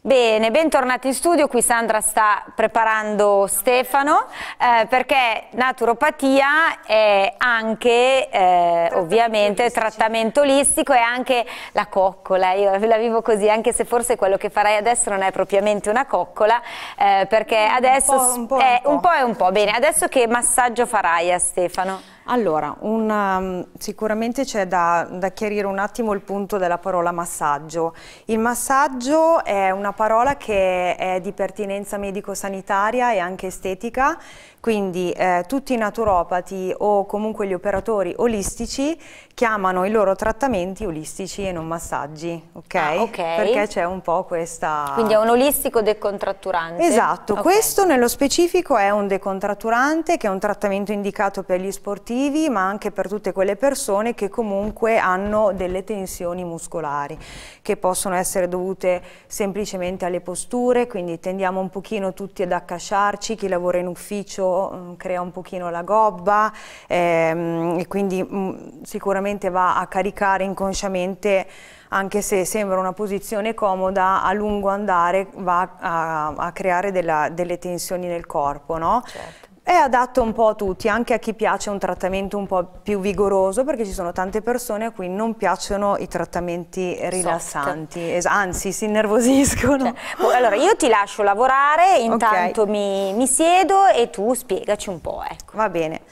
Bene, bentornati in studio, qui Sandra sta preparando Stefano eh, perché naturopatia è anche eh, ovviamente trattamento olistico e anche la coccola, io la vivo così anche se forse quello che farai adesso non è propriamente una coccola eh, perché mm, adesso un po', un po', un po'. è un eh, po' e un po', bene, adesso che massaggio farai a Stefano? Allora, una, um, sicuramente c'è da, da, chiarire un attimo il punto della parola massaggio. Il massaggio è una parola che è di pertinenza medico-sanitaria e anche estetica quindi eh, tutti i naturopati o comunque gli operatori olistici chiamano i loro trattamenti olistici e non massaggi, ok? Ah, okay. Perché c'è un po' questa... Quindi è un olistico decontratturante. Esatto, okay. questo nello specifico è un decontratturante che è un trattamento indicato per gli sportivi ma anche per tutte quelle persone che comunque hanno delle tensioni muscolari che possono essere dovute semplicemente alle posture, quindi tendiamo un pochino tutti ad accasciarci, chi lavora in ufficio Mm, crea un pochino la gobba ehm, e quindi mh, mm, sicuramente va a caricare inconsciamente anche se sembra una posizione comoda, a lungo andare va a, a creare della, delle tensioni nel corpo, no? certo. È adatto un po' a tutti, anche a chi piace un trattamento un po' più vigoroso, perché ci sono tante persone a cui non piacciono i trattamenti rilassanti, anzi si innervosiscono. Cioè, boh, allora io ti lascio lavorare, intanto okay. mi, mi, siedo e tu spiegaci un po'. Ecco. Va bene,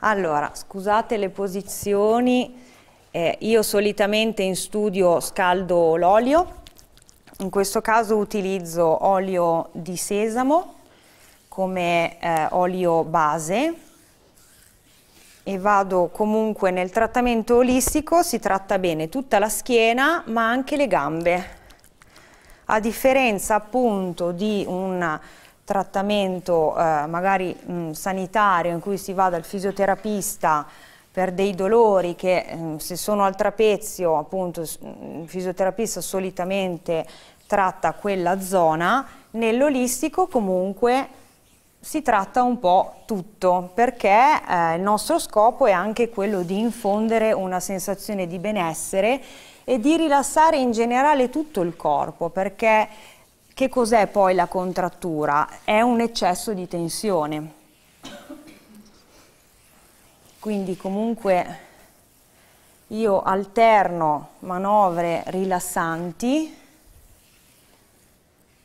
allora scusate le posizioni, eh, io solitamente in studio scaldo l'olio, in questo caso utilizzo olio di sesamo come eh, olio base e vado comunque nel trattamento olistico, si tratta bene tutta la schiena ma anche le gambe, a differenza appunto di un trattamento eh, magari mh, mm, sanitario in cui si va dal fisioterapista per dei dolori che mm, se sono al trapezio appunto mm, il fisioterapista solitamente tratta quella zona, nell'olistico comunque si tratta un po' tutto, perché eh, il nostro scopo è anche quello di infondere una sensazione di benessere e di rilassare in generale tutto il corpo, perché che cos'è poi la contrattura? È un eccesso di tensione. Quindi comunque io alterno manovre rilassanti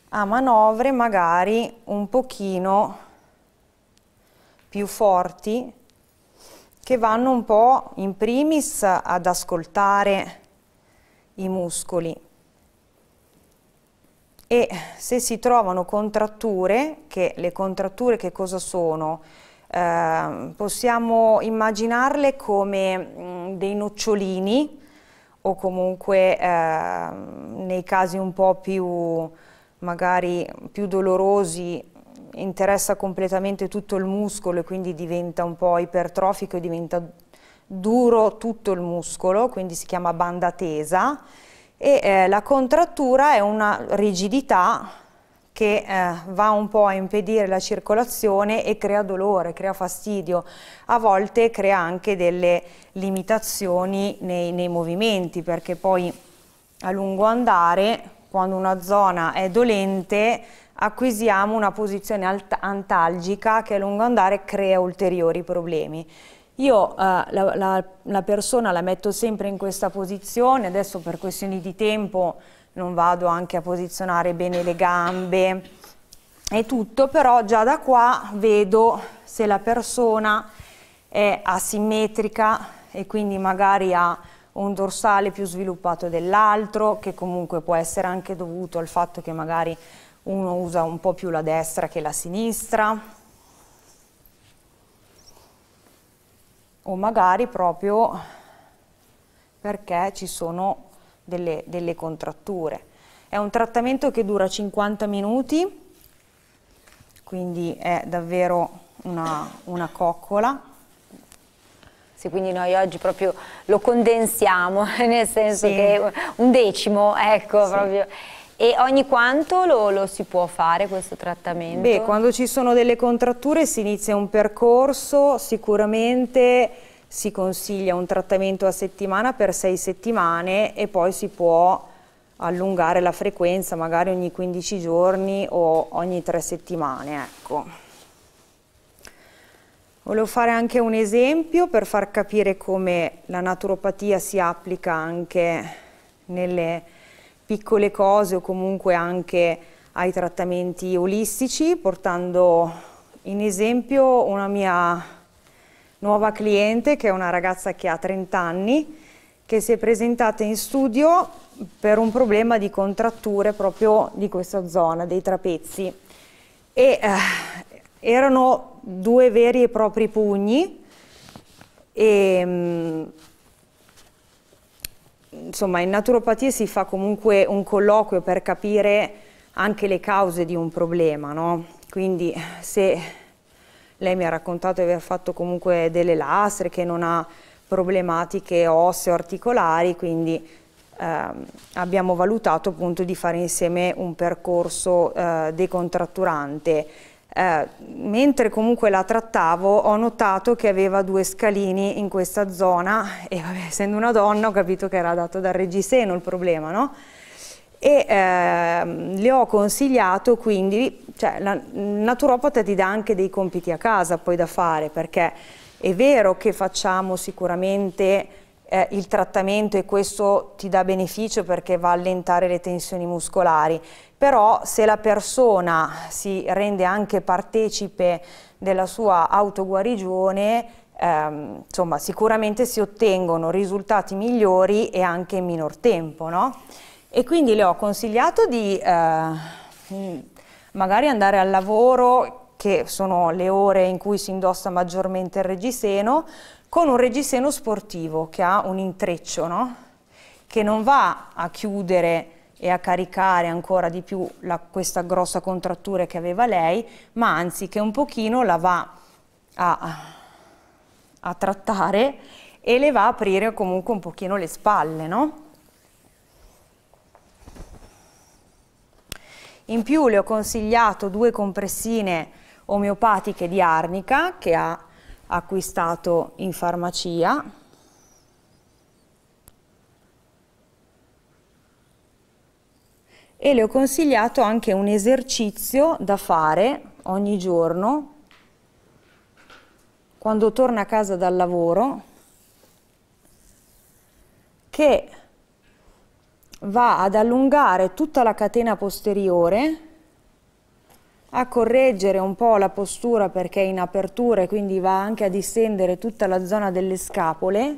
a manovre magari un pochino più forti che vanno un po' in primis ad ascoltare i muscoli e se si trovano contratture, che le contratture che cosa sono? Eh, possiamo immaginarle come mh, mm, dei nocciolini o comunque eh, nei casi un po' più magari più dolorosi interessa completamente tutto il muscolo e quindi diventa un po' ipertrofico e diventa duro tutto il muscolo, quindi si chiama banda tesa e eh, la contrattura è una rigidità che eh, va un po' a impedire la circolazione e crea dolore, crea fastidio, a volte crea anche delle limitazioni nei, nei movimenti perché poi a lungo andare quando una zona è dolente acquisiamo una posizione antalgica che a lungo andare crea ulteriori problemi. Io eh, la, la, la, persona la metto sempre in questa posizione, adesso per questioni di tempo non vado anche a posizionare bene le gambe e tutto, però già da qua vedo se la persona è asimmetrica e quindi magari ha un dorsale più sviluppato dell'altro, che comunque può essere anche dovuto al fatto che magari uno usa un po' più la destra che la sinistra, o magari proprio perché ci sono delle, delle contratture. È un trattamento che dura 50 minuti, quindi è davvero una, una coccola quindi noi oggi proprio lo condensiamo, nel senso sì. che un decimo, ecco, sì. proprio. E ogni quanto lo, lo, si può fare questo trattamento? Beh, quando ci sono delle contratture si inizia un percorso, sicuramente si consiglia un trattamento a settimana per sei settimane e poi si può allungare la frequenza magari ogni 15 giorni o ogni tre settimane, ecco. Volevo fare anche un esempio per far capire come la naturopatia si applica anche nelle piccole cose o comunque anche ai trattamenti olistici, portando in esempio una mia nuova cliente che è una ragazza che ha 30 anni che si è presentata in studio per un problema di contratture proprio di questa zona, dei trapezzi. E, eh, erano due veri e propri pugni e, mh, mm, insomma, in naturopatia si fa comunque un colloquio per capire anche le cause di un problema, no? Quindi se lei mi ha raccontato di aver fatto comunque delle lastre, che non ha problematiche osseo articolari, quindi ehm, abbiamo valutato appunto di fare insieme un percorso eh, decontratturante eh, mentre comunque la trattavo ho notato che aveva due scalini in questa zona e vabbè, essendo una donna ho capito che era dato dal reggiseno il problema, no? E eh, le ho consigliato quindi, cioè la naturopata ti dà anche dei compiti a casa poi da fare perché è vero che facciamo sicuramente eh, il trattamento e questo ti dà beneficio perché va a allentare le tensioni muscolari, però se la persona si rende anche partecipe della sua autoguarigione, ehm, insomma, sicuramente si ottengono risultati migliori e anche in minor tempo, no? E quindi le ho consigliato di eh, mm, magari andare al lavoro, che sono le ore in cui si indossa maggiormente il reggiseno, con un reggiseno sportivo che ha un intreccio, no? Che non va a chiudere e a caricare ancora di più la, questa grossa contrattura che aveva lei, ma anzi che un pochino la va a, a trattare e le va a aprire comunque un pochino le spalle, no? In più le ho consigliato due compressine omeopatiche di arnica che ha acquistato in farmacia, e le ho consigliato anche un esercizio da fare ogni giorno quando torna a casa dal lavoro che va ad allungare tutta la catena posteriore a correggere un po' la postura perché è in apertura e quindi va anche a distendere tutta la zona delle scapole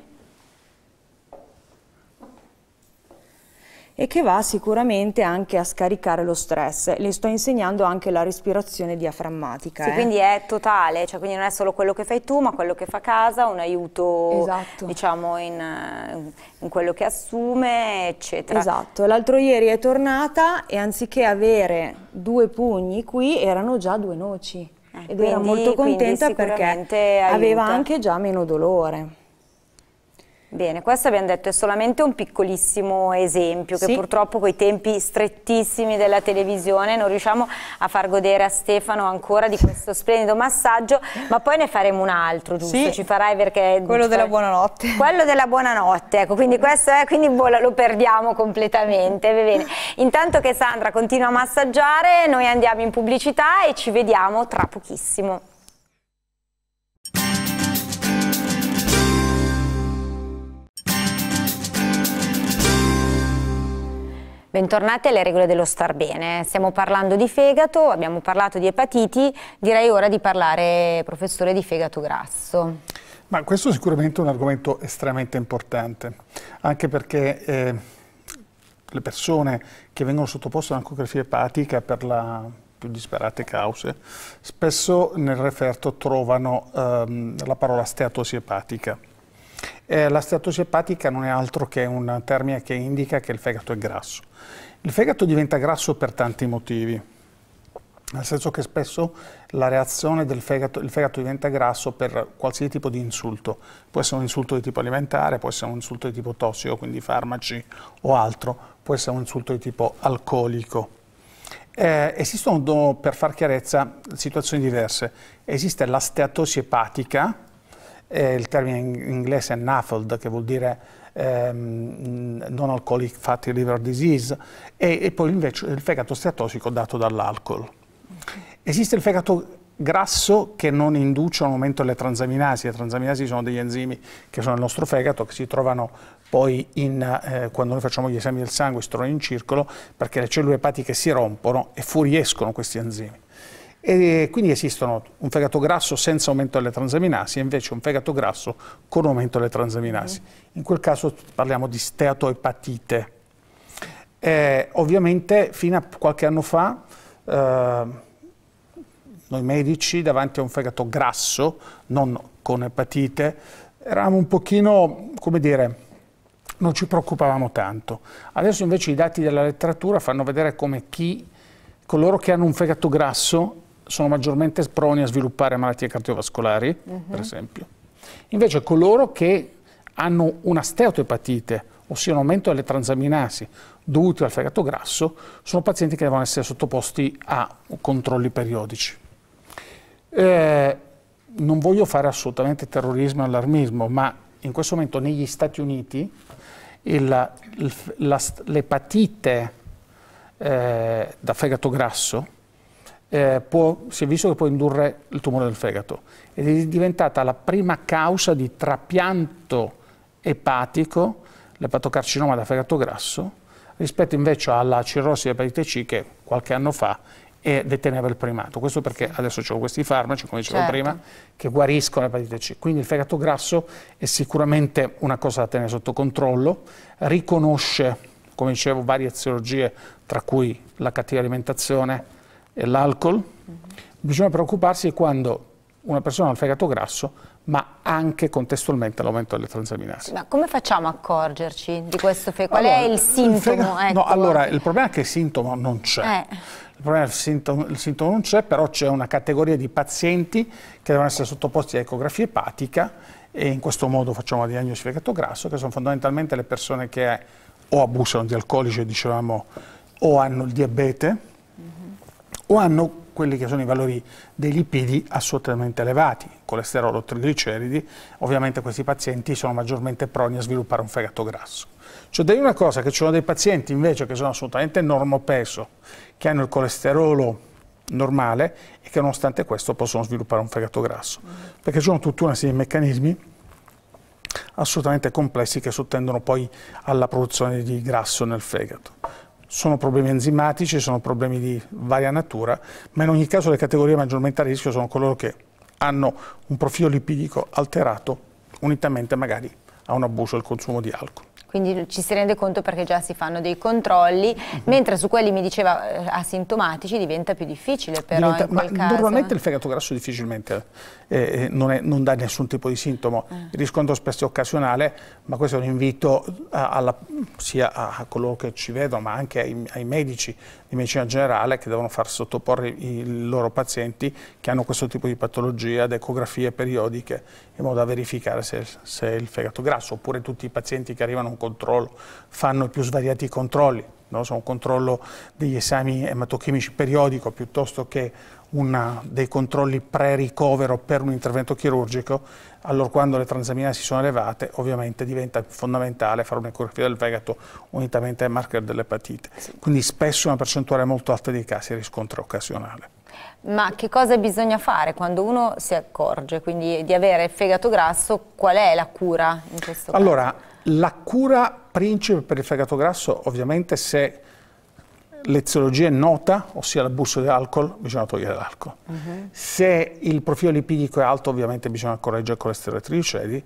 e che va sicuramente anche a scaricare lo stress. Le sto insegnando anche la respirazione diaframmatica. Sì, eh. quindi è totale, cioè quindi non è solo quello che fai tu, ma quello che fa casa, un aiuto esatto. diciamo in, eh, in, quello che assume, eccetera. Esatto, l'altro ieri è tornata e anziché avere due pugni qui erano già due noci. Eh, ed quindi, era molto contenta perché aiuta. aveva anche già meno dolore. Bene, questo abbiamo detto è solamente un piccolissimo esempio che sì. purtroppo con i tempi strettissimi della televisione non riusciamo a far godere a Stefano ancora di questo splendido massaggio, ma poi ne faremo un altro, giusto? Sì. Ci farai perché... Quello far... della buonanotte. Quello della buonanotte, ecco, quindi questo è, quindi lo perdiamo completamente, bene. Intanto che Sandra continua a massaggiare, noi andiamo in pubblicità e ci vediamo tra pochissimo. Bentornati alle regole dello star bene. Stiamo parlando di fegato, abbiamo parlato di epatiti, direi ora di parlare, professore, di fegato grasso. Ma questo è sicuramente un argomento estremamente importante, anche perché eh, le persone che vengono sottoposte a un'ancografia epatica per la più disperate cause, spesso nel referto trovano ehm, la parola steatosi epatica eh, la steatosi epatica non è altro che un termine che indica che il fegato è grasso. Il fegato diventa grasso per tanti motivi, nel senso che spesso la reazione del fegato, il fegato diventa grasso per qualsiasi tipo di insulto, può essere un insulto di tipo alimentare, può essere un insulto di tipo tossico, quindi farmaci o altro, può essere un insulto di tipo alcolico. Eh, esistono, per far chiarezza, situazioni diverse. Esiste la steatosi epatica, eh, il termine in inglese è NAFLD, che vuol dire ehm, non alcoholic fatty liver disease, e, e, poi invece il fegato steatosico dato dall'alcol. Esiste il fegato grasso che non induce a un aumento delle transaminasi. Le transaminasi sono degli enzimi che sono nel nostro fegato, che si trovano poi in, eh, quando noi facciamo gli esami del sangue, si trovano in circolo, perché le cellule epatiche si rompono e fuoriescono questi enzimi. E quindi esistono un fegato grasso senza aumento delle transaminasi e invece un fegato grasso con aumento delle transaminasi. Mm-hmm. In quel caso parliamo di steatoepatite. Eh, ovviamente fino a qualche anno fa eh, noi medici davanti a un fegato grasso, non con epatite, eravamo un pochino, come dire, non ci preoccupavamo tanto. Adesso invece i dati della letteratura fanno vedere come chi, coloro che hanno un fegato grasso sono maggiormente proni a sviluppare malattie cardiovascolari, uh mhm. -huh. per esempio. Invece coloro che hanno una steatoepatite, ossia un aumento delle transaminasi dovuto al fegato grasso, sono pazienti che devono essere sottoposti a controlli periodici. Eh, non voglio fare assolutamente terrorismo e allarmismo, ma in questo momento negli Stati Uniti l'epatite eh, da fegato grasso eh, può, si è visto che può indurre il tumore del fegato ed è diventata la prima causa di trapianto epatico, l'epatocarcinoma da fegato grasso, rispetto invece alla cirrosi epatite C che qualche anno fa e deteneva il primato. Questo perché adesso ci sono questi farmaci, come dicevo certo. prima, che guariscono l'epatite C. Quindi il fegato grasso è sicuramente una cosa da tenere sotto controllo, riconosce, come dicevo, varie eziologie, tra cui la cattiva alimentazione, e l'alcol. Mm-hmm. Bisogna preoccuparsi quando una persona ha il fegato grasso ma anche contestualmente l'aumento delle transaminasi. Ma come facciamo a accorgerci di questo fegato? Qual allora, è il sintomo? Il fegato, ecco. no, allora, il problema è che il sintomo non c'è. Eh. Il problema è che il sintomo, il sintomo non c'è, però c'è una categoria di pazienti che devono essere sottoposti a ecografia epatica e in questo modo facciamo la diagnosi di fegato grasso, che sono fondamentalmente le persone che o abusano di alcolici, diciamo, o hanno il diabete, o hanno quelli che sono i valori dei lipidi assolutamente elevati, colesterolo o trigliceridi, ovviamente questi pazienti sono maggiormente proni a sviluppare un fegato grasso. Cioè da una cosa che ci sono dei pazienti invece che sono assolutamente normopeso, che hanno il colesterolo normale e che nonostante questo possono sviluppare un fegato grasso, perché ci sono tutta una serie di meccanismi assolutamente complessi che sottendono poi alla produzione di grasso nel fegato sono problemi enzimatici, sono problemi di varia natura, ma in ogni caso le categorie maggiormente a rischio sono coloro che hanno un profilo lipidico alterato unitamente magari a un abuso del consumo di alcol quindi ci si rende conto perché già si fanno dei controlli, mm -hmm. mentre su quelli mi diceva eh, asintomatici diventa più difficile però diventa, ma caso. Normalmente il fegato grasso difficilmente eh, eh, non, è, non, dà nessun tipo di sintomo, eh. il riscontro spesso è occasionale, ma questo è un invito a, alla, sia a coloro che ci vedono, ma anche ai, ai medici di medicina generale che devono far sottoporre i loro pazienti che hanno questo tipo di patologia ad ecografie periodiche in modo da verificare se, se è il fegato grasso, oppure tutti i pazienti che arrivano con controllo, fanno più svariati controlli, no? sono un controllo degli esami ematochimici periodico piuttosto che una, dei controlli pre-ricovero per un intervento chirurgico, allora quando le transaminasi sono elevate ovviamente diventa fondamentale fare un'ecografia del fegato unitamente ai marker dell'epatite. Quindi spesso una percentuale molto alta dei casi riscontra occasionale. Ma che cosa bisogna fare quando uno si accorge quindi, di avere fegato grasso? Qual è la cura in questo allora, caso? Allora, la cura principe per il fegato grasso, ovviamente, se l'eziologia è nota, ossia l'abuso di alcol, bisogna togliere l'alcol. Uh mhm. -huh. Se il profilo lipidico è alto, ovviamente bisogna correggere il colesterolo e i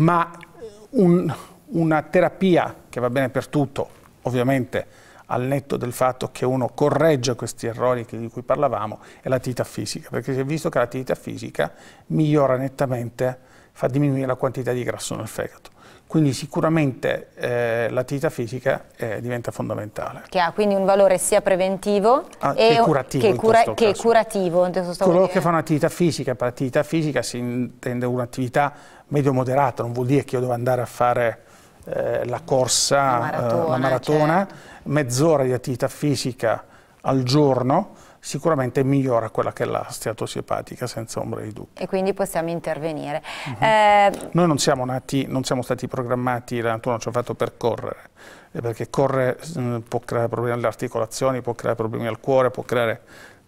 ma eh, un, una terapia che va bene per tutto, ovviamente al netto del fatto che uno corregge questi errori di cui parlavamo, è l'attività fisica, perché si è visto che l'attività fisica migliora nettamente, fa diminuire la quantità di grasso nel fegato. Quindi sicuramente eh, l'attività fisica eh, diventa fondamentale. Che ha quindi un valore sia preventivo ah, che curativo. Che, cura che curativo Coloro che fanno un'attività fisica, per attività fisica si intende un'attività medio moderata, non vuol dire che io devo andare a fare eh, la corsa, la eh, maratona, maratona certo. mezz'ora di attività fisica al giorno, sicuramente migliora quella che è la steatosiepatica, senza ombra di dubbio. E quindi possiamo intervenire. Uh mhm. -huh. eh... Noi non siamo, nati, non siamo stati programmati, la natura ci ha fatto percorrere, eh, perché correre mm, può creare problemi alle articolazioni, può creare problemi al cuore, può creare,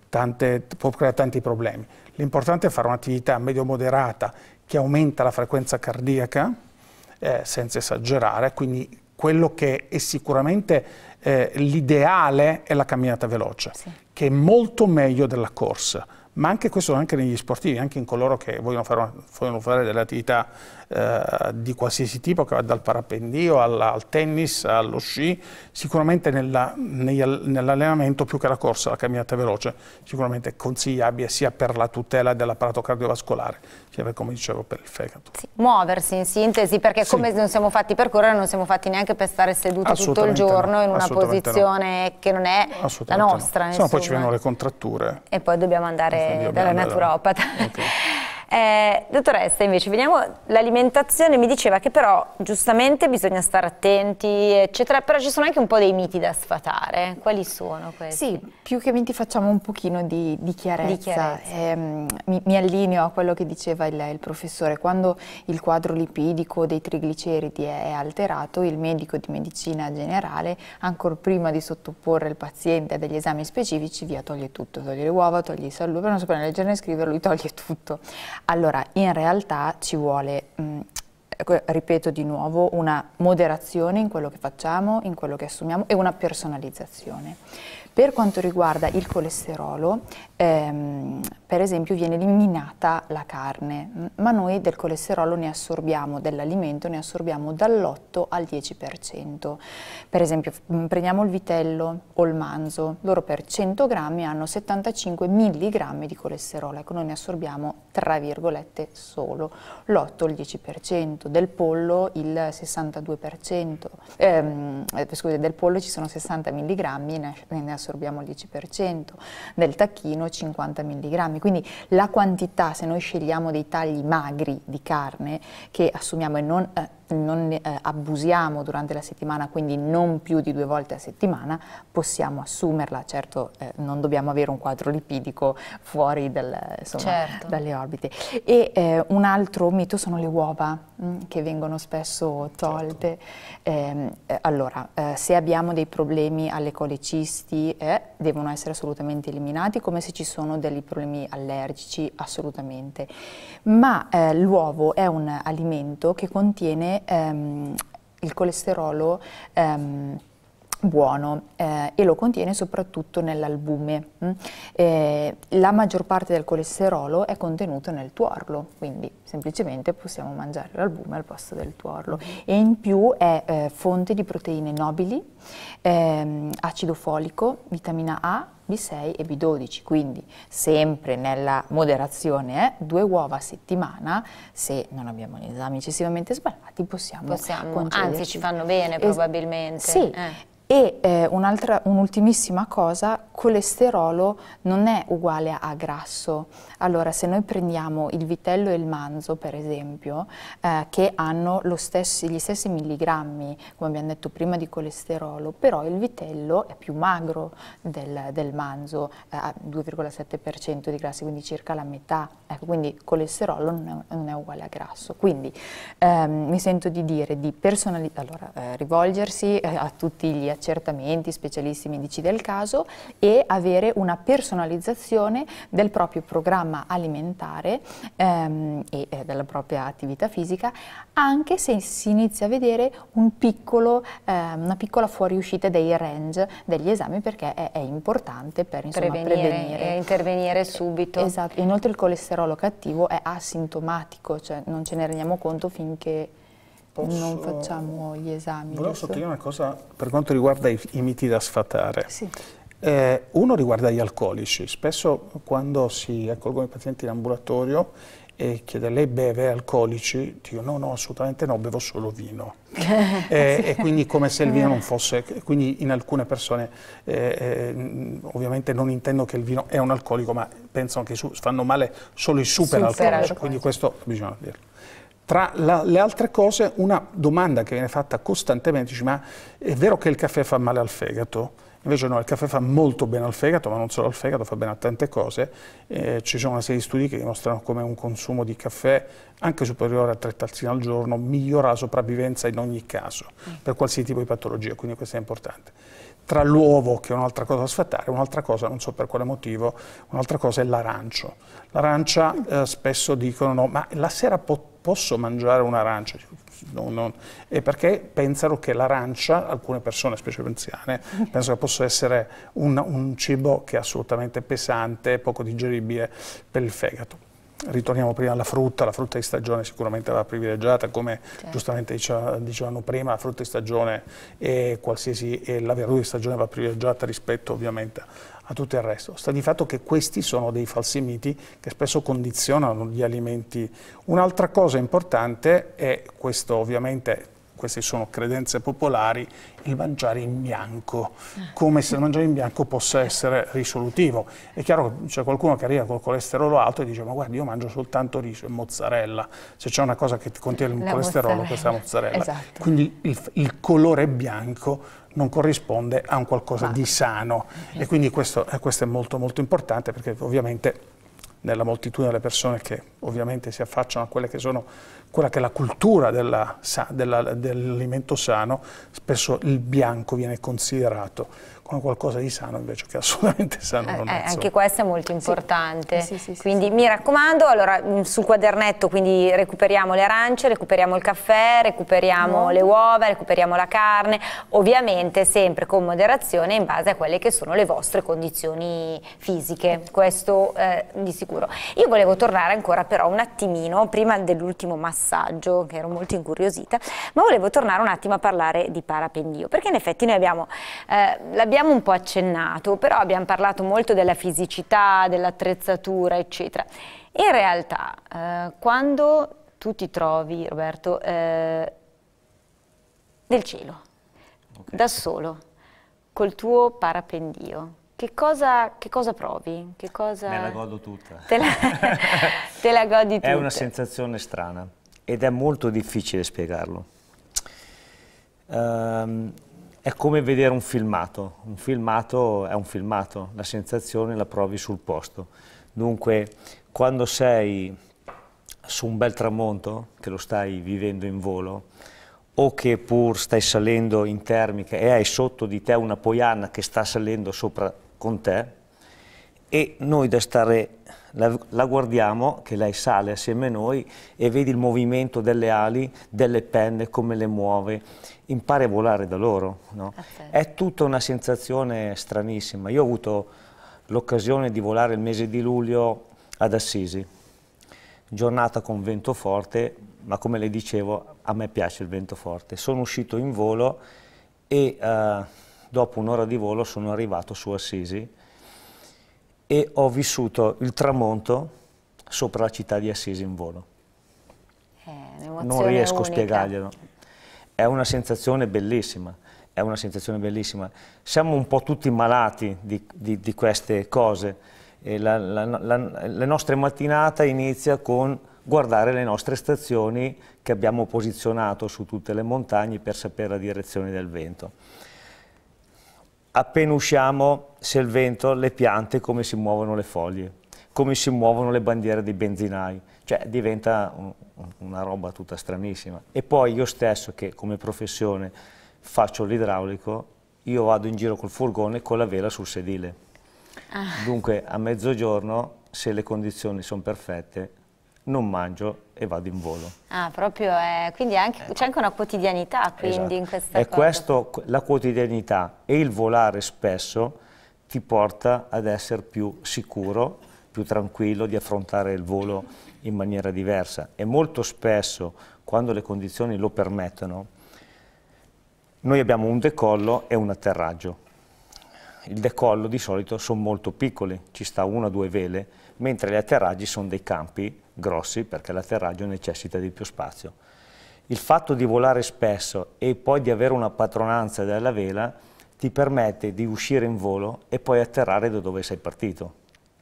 tante, può creare tanti problemi. L'importante è fare un'attività medio moderata che aumenta la frequenza cardiaca, eh, senza esagerare, quindi quello che è sicuramente eh, l'ideale è la camminata veloce, sì. che è molto meglio della corsa ma anche questo anche negli sportivi, anche in coloro che vogliono fare, vogliono fare delle attività eh, di qualsiasi tipo, che va dal parapendio al, al tennis, allo sci, sicuramente nell'allenamento più che la corsa, la camminata veloce, sicuramente consigliabile sia per la tutela dell'apparato cardiovascolare, sia per, come dicevo per il fegato. Sì, muoversi in sintesi, perché sì. come non siamo fatti per correre, non siamo fatti neanche per stare seduti tutto il giorno no. in una posizione no. che non è la nostra. No. Se poi ci vengono le contratture. E poi dobbiamo andare dalla naturopata. Okay. Eh, dottoressa, invece, veniamo all'alimentazione. mi diceva che però giustamente bisogna stare attenti, eccetera, però ci sono anche un po' dei miti da sfatare, quali sono questi? Sì, più che miti facciamo un pochino di, di chiarezza, di chiarezza. Eh, mi, mi, allineo a quello che diceva il, il, professore, quando il quadro lipidico dei trigliceridi è, è alterato, il medico di medicina generale, ancora prima di sottoporre il paziente a degli esami specifici, via toglie tutto, toglie le uova, toglie i salumi, per non come leggere e scrivere, lui toglie tutto allora, in realtà ci vuole... Mh, mm, ecco, ripeto di nuovo, una moderazione in quello che facciamo, in quello che assumiamo e una personalizzazione. Per quanto riguarda il colesterolo, ehm, per esempio viene eliminata la carne, ma noi del colesterolo ne assorbiamo, dell'alimento ne assorbiamo dall'8 al 10%. Per esempio prendiamo il vitello o il manzo, loro per 100 grammi hanno 75 mg di colesterolo, ecco noi ne assorbiamo tra virgolette solo l'8 al 10%, del pollo il 62%, ehm, eh, scusate, del pollo ci sono 60 mg e ne assorbiamo il 10%, del tacchino 50 mg anni, quindi la quantità, se noi scegliamo dei tagli magri di carne che assumiamo e non eh, non eh, abusiamo durante la settimana, quindi non più di due volte a settimana, possiamo assumerla, certo eh, non dobbiamo avere un quadro lipidico fuori dal, insomma, certo. dalle orbite. E eh, un altro mito sono le uova mh, mm, che vengono spesso tolte. Certo. Ehm, eh, allora, eh, se abbiamo dei problemi alle colecisti eh, devono essere assolutamente eliminati, come se ci sono dei problemi allergici, assolutamente. Ma l'uovo è un alimento che contiene ehm, il colesterolo ehm, buono eh, e lo contiene soprattutto nell'albume. Mm? Eh, la maggior parte del colesterolo è contenuto nel tuorlo, quindi semplicemente possiamo mangiare l'albume al posto del tuorlo e in più è eh, fonte di proteine nobili, ehm, acido folico, vitamina A, B6 e B12, quindi sempre nella moderazione, eh, due uova a settimana, se non abbiamo gli esami eccessivamente sbagliati possiamo, possiamo Anzi ci fanno bene probabilmente. Sì, eh. E eh, un'ultimissima un cosa, colesterolo non è uguale a, grasso. Allora, se noi prendiamo il vitello e il manzo, per esempio, eh, che hanno stesso, gli stessi milligrammi, come abbiamo detto prima, di colesterolo, però il vitello è più magro del, del manzo, ha eh, 2,7% di grassi, quindi circa la metà. Ecco, quindi colesterolo non è, non è uguale a grasso. Quindi ehm, mi sento di dire di personalizzare, allora, eh, rivolgersi eh, a tutti gli accertamenti, specialisti medici del caso e avere una personalizzazione del proprio programma alimentare ehm, e eh, della propria attività fisica, anche se si inizia a vedere un piccolo, eh, una piccola fuoriuscita dei range degli esami perché è, è importante per insomma, prevenire, prevenire. intervenire eh, subito. Esatto, inoltre il colesterolo cattivo è asintomatico, cioè non ce ne rendiamo conto finché Posso... non facciamo gli esami. Volevo sottolineare una cosa per quanto riguarda i, i miti da sfatare. Sì. Eh, uno riguarda gli alcolici. Spesso quando si accolgono i pazienti in ambulatorio e chiede a lei beve alcolici, dico no, no, assolutamente no, bevo solo vino. eh, sì. E quindi come se il vino non eh. fosse, quindi in alcune persone, eh, eh, ovviamente non intendo che il vino è un alcolico, ma pensano che su, fanno male solo i super, super alcolici, alcolici, quindi questo bisogna dirlo. Tra la, le altre cose, una domanda che viene fatta costantemente, dice, ma è vero che il caffè fa male al fegato? Invece no, il caffè fa molto bene al fegato, ma non solo al fegato, fa bene a tante cose. Eh, ci sono una serie di studi che dimostrano come un consumo di caffè, anche superiore a tre tazzine al giorno, migliora la sopravvivenza in ogni caso, mm. per qualsiasi tipo di patologia, quindi questo è importante. Tra l'uovo, che è un'altra cosa da sfattare, un'altra cosa, non so per quale motivo, un'altra cosa è l'arancio. L'arancia mm. eh, spesso dicono, no, ma la sera può posso mangiare un'arancia, non, non. è perché pensano che l'arancia, alcune persone, specie anziane, pensano che possa essere un, un cibo che è assolutamente pesante, poco digeribile per il fegato ritorniamo prima alla frutta, la frutta di stagione sicuramente va privilegiata, come certo. giustamente dicevano prima, la frutta di stagione e, e la verdura di stagione va privilegiata rispetto ovviamente a tutto il resto. Sta di fatto che questi sono dei falsi miti che spesso condizionano gli alimenti. Un'altra cosa importante è questo ovviamente queste sono credenze popolari, il mangiare in bianco, come se il mangiare in bianco possa essere risolutivo. È chiaro che c'è qualcuno che arriva col colesterolo alto e dice ma guarda io mangio soltanto riso e mozzarella, se c'è una cosa che contiene il colesterolo questa è la mozzarella. Esatto. Quindi il, il colore bianco non corrisponde a un qualcosa ma. di sano e quindi questo, eh, questo è molto molto importante perché ovviamente nella moltitudine delle persone che ovviamente si affacciano a quelle che sono quella che è la cultura dell'alimento sano, spesso il bianco viene considerato con qualcosa di sano invece che assolutamente sano eh, non eh, è. Eh, anche questo è molto importante. Sì. Sì, sì, quindi mi raccomando, allora mm, sul quadernetto quindi recuperiamo le arance, recuperiamo il caffè, recuperiamo no. le uova, recuperiamo la carne, ovviamente sempre con moderazione in base a quelle che sono le vostre condizioni fisiche, questo eh, di sicuro. Io volevo tornare ancora però un attimino, prima dell'ultimo massaggio, che ero molto incuriosita, ma volevo tornare un attimo a parlare di parapendio, perché in effetti noi abbiamo, eh, l'abbiamo l'abbiamo un po' accennato, però abbiamo parlato molto della fisicità, dell'attrezzatura, eccetera. In realtà, eh, quando tu ti trovi, Roberto, eh, nel cielo, okay. da solo, col tuo parapendio, che cosa, che cosa provi? Che cosa... Me la godo tutta. Te la, te la godi tutta. È una sensazione strana ed è molto difficile spiegarlo. Um, è come vedere un filmato, un filmato è un filmato, la sensazione la provi sul posto. Dunque, quando sei su un bel tramonto, che lo stai vivendo in volo, o che pur stai salendo in termica e hai sotto di te una poiana che sta salendo sopra con te, e noi da stare la, la, guardiamo che lei sale assieme a noi e vedi il movimento delle ali, delle penne, come le muove, impari a volare da loro. No? Ah, certo. È tutta una sensazione stranissima. Io ho avuto l'occasione di volare il mese di luglio ad Assisi, giornata con vento forte, ma come le dicevo a me piace il vento forte. Sono uscito in volo e eh, dopo un'ora di volo sono arrivato su Assisi e ho vissuto il tramonto sopra la città di Assisi in volo. Eh, non riesco unica. a spiegarglielo. È una sensazione bellissima, è una sensazione bellissima. Siamo un po' tutti malati di, di, di queste cose. La, la, la, la nostra mattinata inizia con guardare le nostre stazioni che abbiamo posizionato su tutte le montagne per sapere la direzione del vento appena usciamo se il vento, le piante, come si muovono le foglie, come si muovono le bandiere dei benzinai, cioè diventa un, una roba tutta stranissima. E poi io stesso che come professione faccio l'idraulico, io vado in giro col furgone con la vela sul sedile. Ah. Dunque a mezzogiorno, se le condizioni sono perfette, non mangio e vado in volo. Ah, proprio, eh, quindi eh, c'è anche una quotidianità quindi esatto. in questa è cosa. Questo, la quotidianità e il volare spesso ti porta ad essere più sicuro, più tranquillo di affrontare il volo in maniera diversa e molto spesso quando le condizioni lo permettono noi abbiamo un decollo e un atterraggio. Il decollo di solito sono molto piccoli, ci sta una o due vele, mentre gli atterraggi sono dei campi grossi perché l'atterraggio necessita di più spazio. Il fatto di volare spesso e poi di avere una patronanza della vela ti permette di uscire in volo e poi atterrare da dove sei partito.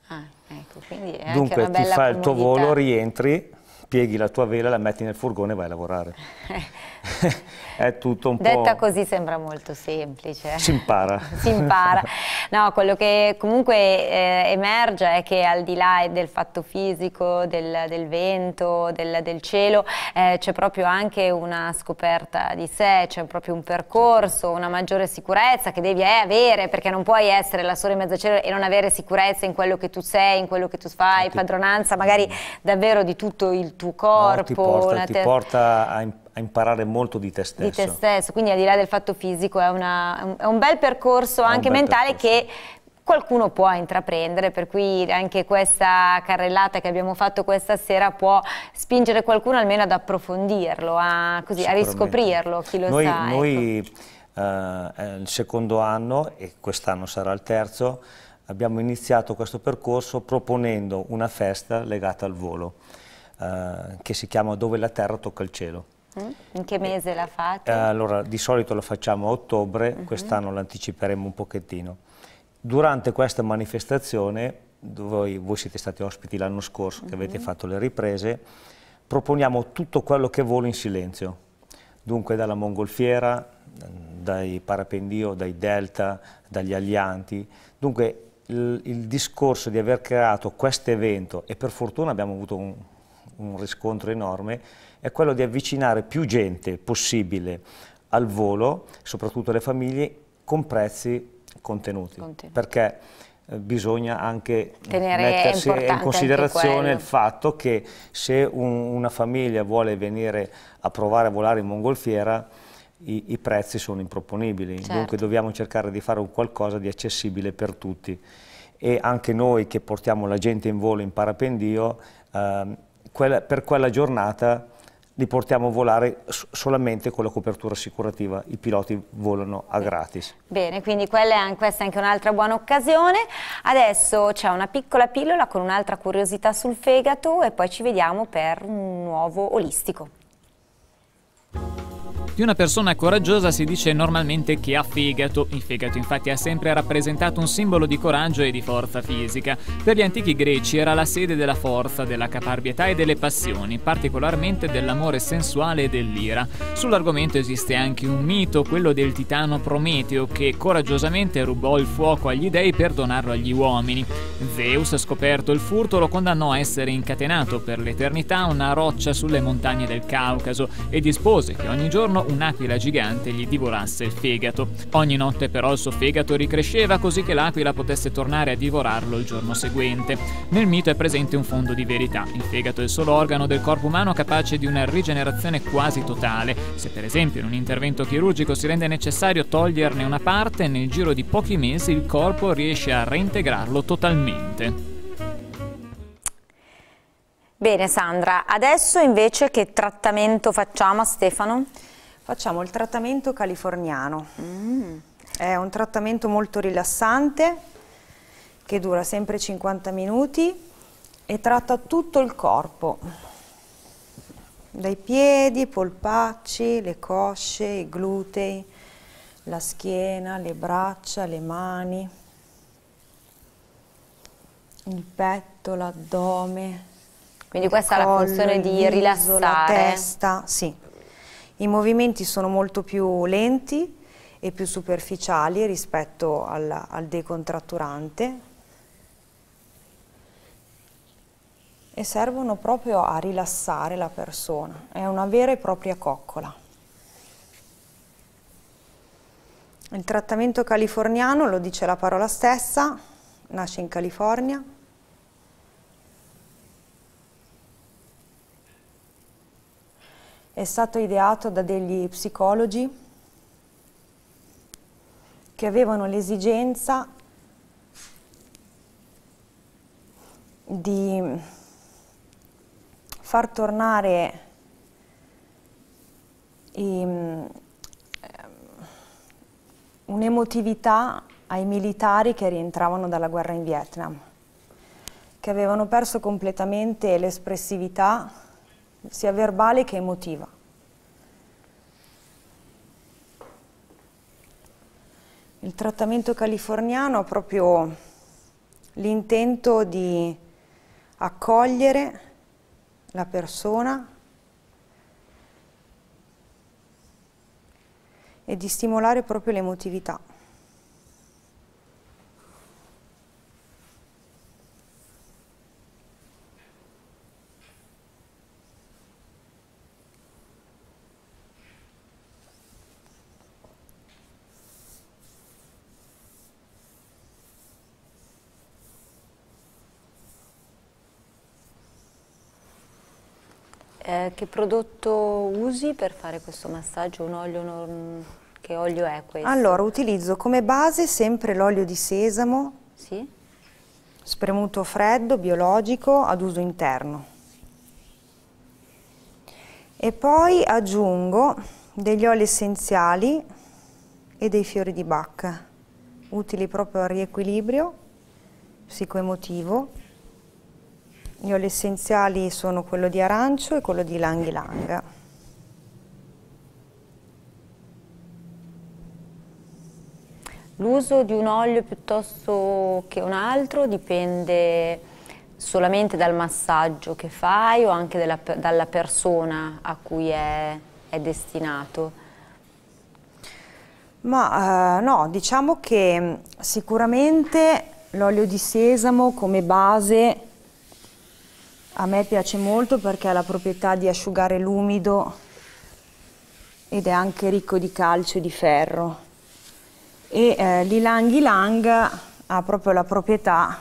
Ah, ecco, quindi è Dunque ti fa comodità. il tuo volo, rientri, pieghi la tua vela, la metti nel furgone e vai a lavorare. è tutto un Detta po'... Detta così sembra molto semplice. Si impara. si impara. No, quello che comunque eh, emerge è che al di là del fatto fisico, del, del vento, del, del cielo, eh, c'è proprio anche una scoperta di sé, c'è proprio un percorso, una maggiore sicurezza che devi eh, avere, perché non puoi essere la sola in mezzo al cielo e non avere sicurezza in quello che tu sei, in quello che tu fai, cioè, padronanza magari mm. davvero di tutto il tuo corpo. No, ti porta, ti porta a imparare a imparare molto di te stesso. Di te stesso, quindi al di là del fatto fisico è, una, è un bel percorso è anche bel mentale percorso. che qualcuno può intraprendere, per cui anche questa carrellata che abbiamo fatto questa sera può spingere qualcuno almeno ad approfondirlo, a, così, a riscoprirlo, chi lo noi, sa. Ecco. Noi ecco. eh, il secondo anno, e quest'anno sarà il terzo, abbiamo iniziato questo percorso proponendo una festa legata al volo, eh, che si chiama Dove la terra tocca il cielo in che mese la fate? Eh, allora, di solito la facciamo a ottobre, uh mhm. -huh. quest'anno l'anticiperemo un pochettino. Durante questa manifestazione, voi, voi siete stati ospiti l'anno scorso, uh -huh. che avete mhm. fatto le riprese, proponiamo tutto quello che vola in silenzio. Dunque dalla mongolfiera, dai parapendio, dai delta, dagli alianti. Dunque il, il, discorso di aver creato questo evento, e per fortuna abbiamo avuto un, un riscontro enorme, è quello di avvicinare più gente possibile al volo, soprattutto le famiglie, con prezzi contenuti. contenuti. Perché eh, bisogna anche Tenere mettersi in considerazione il fatto che se un, una famiglia vuole venire a provare a volare in mongolfiera, i, i prezzi sono improponibili, certo. dunque dobbiamo cercare di fare un qualcosa di accessibile per tutti e anche noi che portiamo la gente in volo in parapendio, eh, quella, per quella giornata li portiamo a volare solamente con la copertura assicurativa, i piloti volano a gratis. Bene, quindi è, questa è anche un'altra buona occasione. Adesso c'è una piccola pillola con un'altra curiosità sul fegato e poi ci vediamo per un nuovo olistico. Di una persona coraggiosa si dice normalmente che ha fegato. Il fegato infatti ha sempre rappresentato un simbolo di coraggio e di forza fisica. Per gli antichi greci era la sede della forza, della caparbietà e delle passioni, particolarmente dell'amore sensuale e dell'ira. Sull'argomento esiste anche un mito, quello del titano Prometeo, che coraggiosamente rubò il fuoco agli dei per donarlo agli uomini. Zeus, scoperto il furto, lo condannò a essere incatenato per l'eternità a una roccia sulle montagne del Caucaso e dispose che ogni giorno un'aquila gigante gli divorasse il fegato. Ogni notte però il suo fegato ricresceva così che l'aquila potesse tornare a divorarlo il giorno seguente. Nel mito è presente un fondo di verità. Il fegato è il solo organo del corpo umano capace di una rigenerazione quasi totale. Se per esempio in un intervento chirurgico si rende necessario toglierne una parte, nel giro di pochi mesi il corpo riesce a reintegrarlo totalmente. Bene Sandra, adesso invece che trattamento facciamo a Stefano? Facciamo il trattamento californiano. Mm. È un trattamento molto rilassante che dura sempre 50 minuti e tratta tutto il corpo, dai piedi, i polpacci, le cosce, i glutei, la schiena, le braccia, le mani, il petto, l'addome. Quindi questa è la funzione di rilassare. La testa, sì. I movimenti sono molto più lenti e più superficiali rispetto al, al decontratturante e servono proprio a rilassare la persona, è una vera e propria coccola. Il trattamento californiano, lo dice la parola stessa, nasce in California, è stato ideato da degli psicologi che avevano l'esigenza di far tornare ehm, un'emotività ai militari che rientravano dalla guerra in Vietnam, che avevano perso completamente l'espressività sia verbale che emotiva. Il trattamento californiano ha proprio l'intento di accogliere la persona e di stimolare proprio l'emotività. Eh, che prodotto usi per fare questo massaggio? Un olio, non... che olio è questo? Allora, utilizzo come base sempre l'olio di sesamo. Sì? Spremuto freddo, biologico, ad uso interno. E poi aggiungo degli oli essenziali e dei fiori di bacca, utili proprio al riequilibrio psicoemotivo io oli essenziali sono quello di arancio e quello di lang lang. L'uso di un olio piuttosto che un altro dipende solamente dal massaggio che fai o anche della, dalla persona a cui è, è destinato? Ma eh, no, diciamo che mm, sicuramente l'olio di sesamo come base a me piace molto perché ha la proprietà di asciugare l'umido ed è anche ricco di calcio e di ferro. E eh, l'ilang ilang ha proprio la proprietà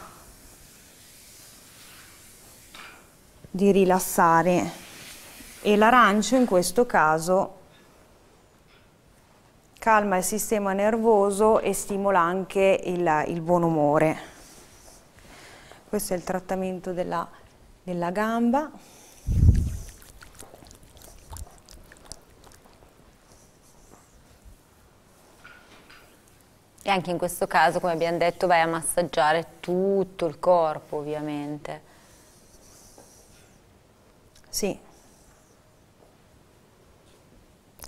di rilassare e l'arancio in questo caso calma il sistema nervoso e stimola anche il, il buon umore. Questo è il trattamento della nella gamba E anche in questo caso, come abbiamo detto, vai a massaggiare tutto il corpo, ovviamente. Sì.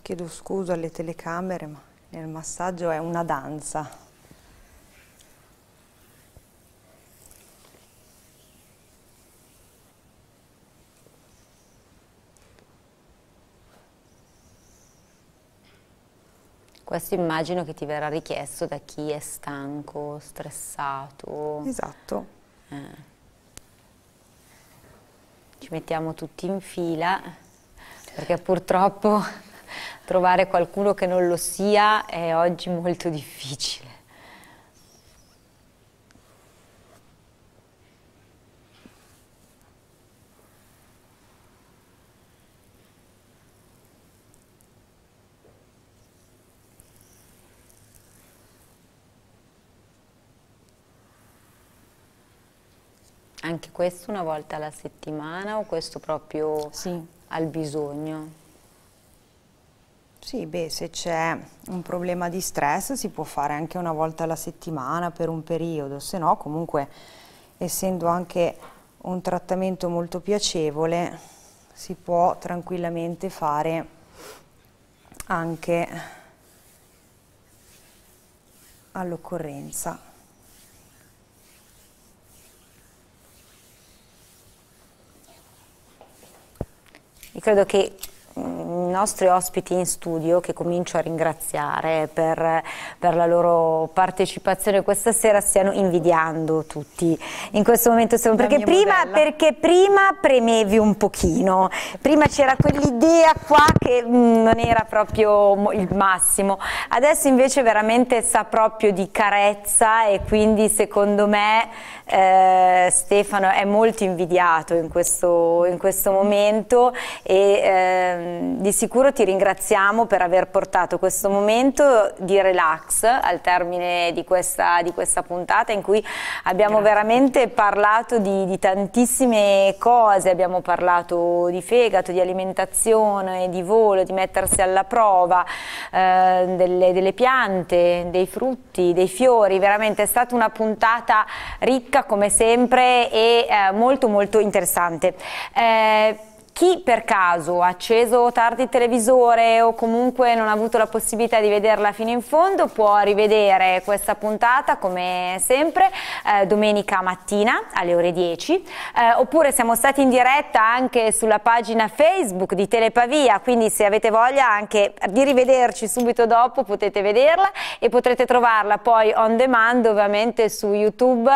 Chiedo scusa alle telecamere, ma il massaggio è una danza. Questo immagino che ti verrà richiesto da chi è stanco, stressato. Esatto. Eh. Ci mettiamo tutti in fila perché purtroppo trovare qualcuno che non lo sia è oggi molto difficile. Anche questo una volta alla settimana o questo proprio sì. al bisogno? Sì, beh, se c'è un problema di stress si può fare anche una volta alla settimana per un periodo, se no comunque essendo anche un trattamento molto piacevole si può tranquillamente fare anche all'occorrenza. e credo che i nostri ospiti in studio che comincio a ringraziare per, per, la loro partecipazione questa sera stiano invidiando tutti in questo momento siamo, perché, prima, perché prima, premevi un pochino prima c'era quell'idea qua che mm, non era proprio il massimo adesso invece veramente sa proprio di carezza e quindi secondo me eh, Stefano è molto invidiato in questo, in questo momento e eh, Ehm, di sicuro ti ringraziamo per aver portato questo momento di relax al termine di questa, di questa puntata in cui abbiamo Grazie. veramente parlato di, di, tantissime cose, abbiamo parlato di fegato, di alimentazione, di volo, di mettersi alla prova, eh, delle, delle piante, dei frutti, dei fiori, veramente è stata una puntata ricca come sempre e eh, molto molto interessante. Eh, chi per caso ha acceso tardi il televisore o comunque non ha avuto la possibilità di vederla fino in fondo può rivedere questa puntata come sempre eh, domenica mattina alle ore 10 eh, oppure siamo stati in diretta anche sulla pagina Facebook di Telepavia quindi se avete voglia anche di rivederci subito dopo potete vederla e potrete trovarla poi on demand ovviamente su YouTube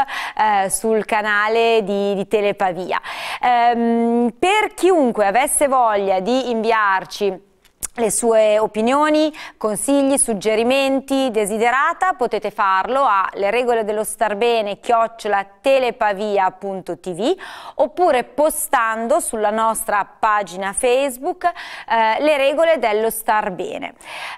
eh, sul canale di, di Telepavia. Ehm, per chiunque chiunque avesse voglia di inviarci le sue opinioni, consigli, suggerimenti, desiderata, potete farlo a le regole dello star bene telepavia.tv oppure postando sulla nostra pagina Facebook eh, le regole dello star bene.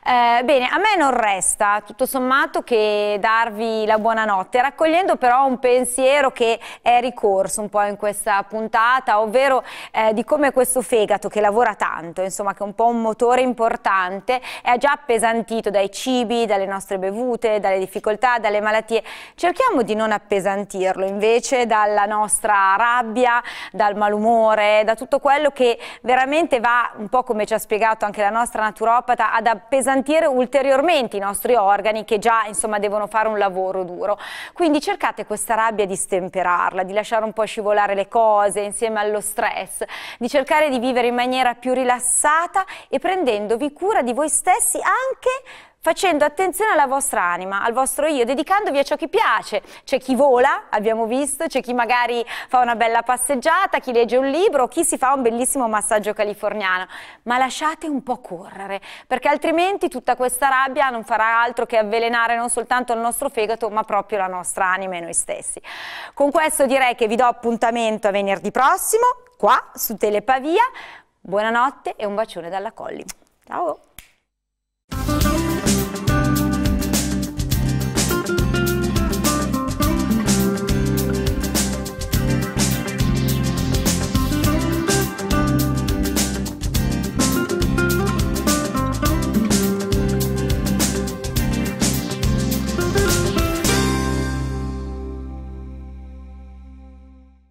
Eh, bene, a me non resta tutto sommato che darvi la buonanotte, raccogliendo però un pensiero che è ricorso un po' in questa puntata, ovvero eh, di come questo fegato che lavora tanto, insomma che è un po' un motore errore importante è già appesantito dai cibi, dalle nostre bevute, dalle difficoltà, dalle malattie. Cerchiamo di non appesantirlo invece dalla nostra rabbia, dal malumore, da tutto quello che veramente va, un po' come ci ha spiegato anche la nostra naturopata, ad appesantire ulteriormente i nostri organi che già insomma devono fare un lavoro duro. Quindi cercate questa rabbia di stemperarla, di lasciare un po' scivolare le cose insieme allo stress, di cercare di vivere in maniera più rilassata e prendere prendendovi cura di voi stessi anche facendo attenzione alla vostra anima, al vostro io, dedicandovi a ciò che piace. C'è chi vola, abbiamo visto, c'è chi magari fa una bella passeggiata, chi legge un libro, chi si fa un bellissimo massaggio californiano, ma lasciate un po' correre, perché altrimenti tutta questa rabbia non farà altro che avvelenare non soltanto il nostro fegato, ma proprio la nostra anima e noi stessi. Con questo direi che vi do appuntamento a venerdì prossimo, qua su Telepavia. Buonanotte e un bacione dalla Colli. Ciao!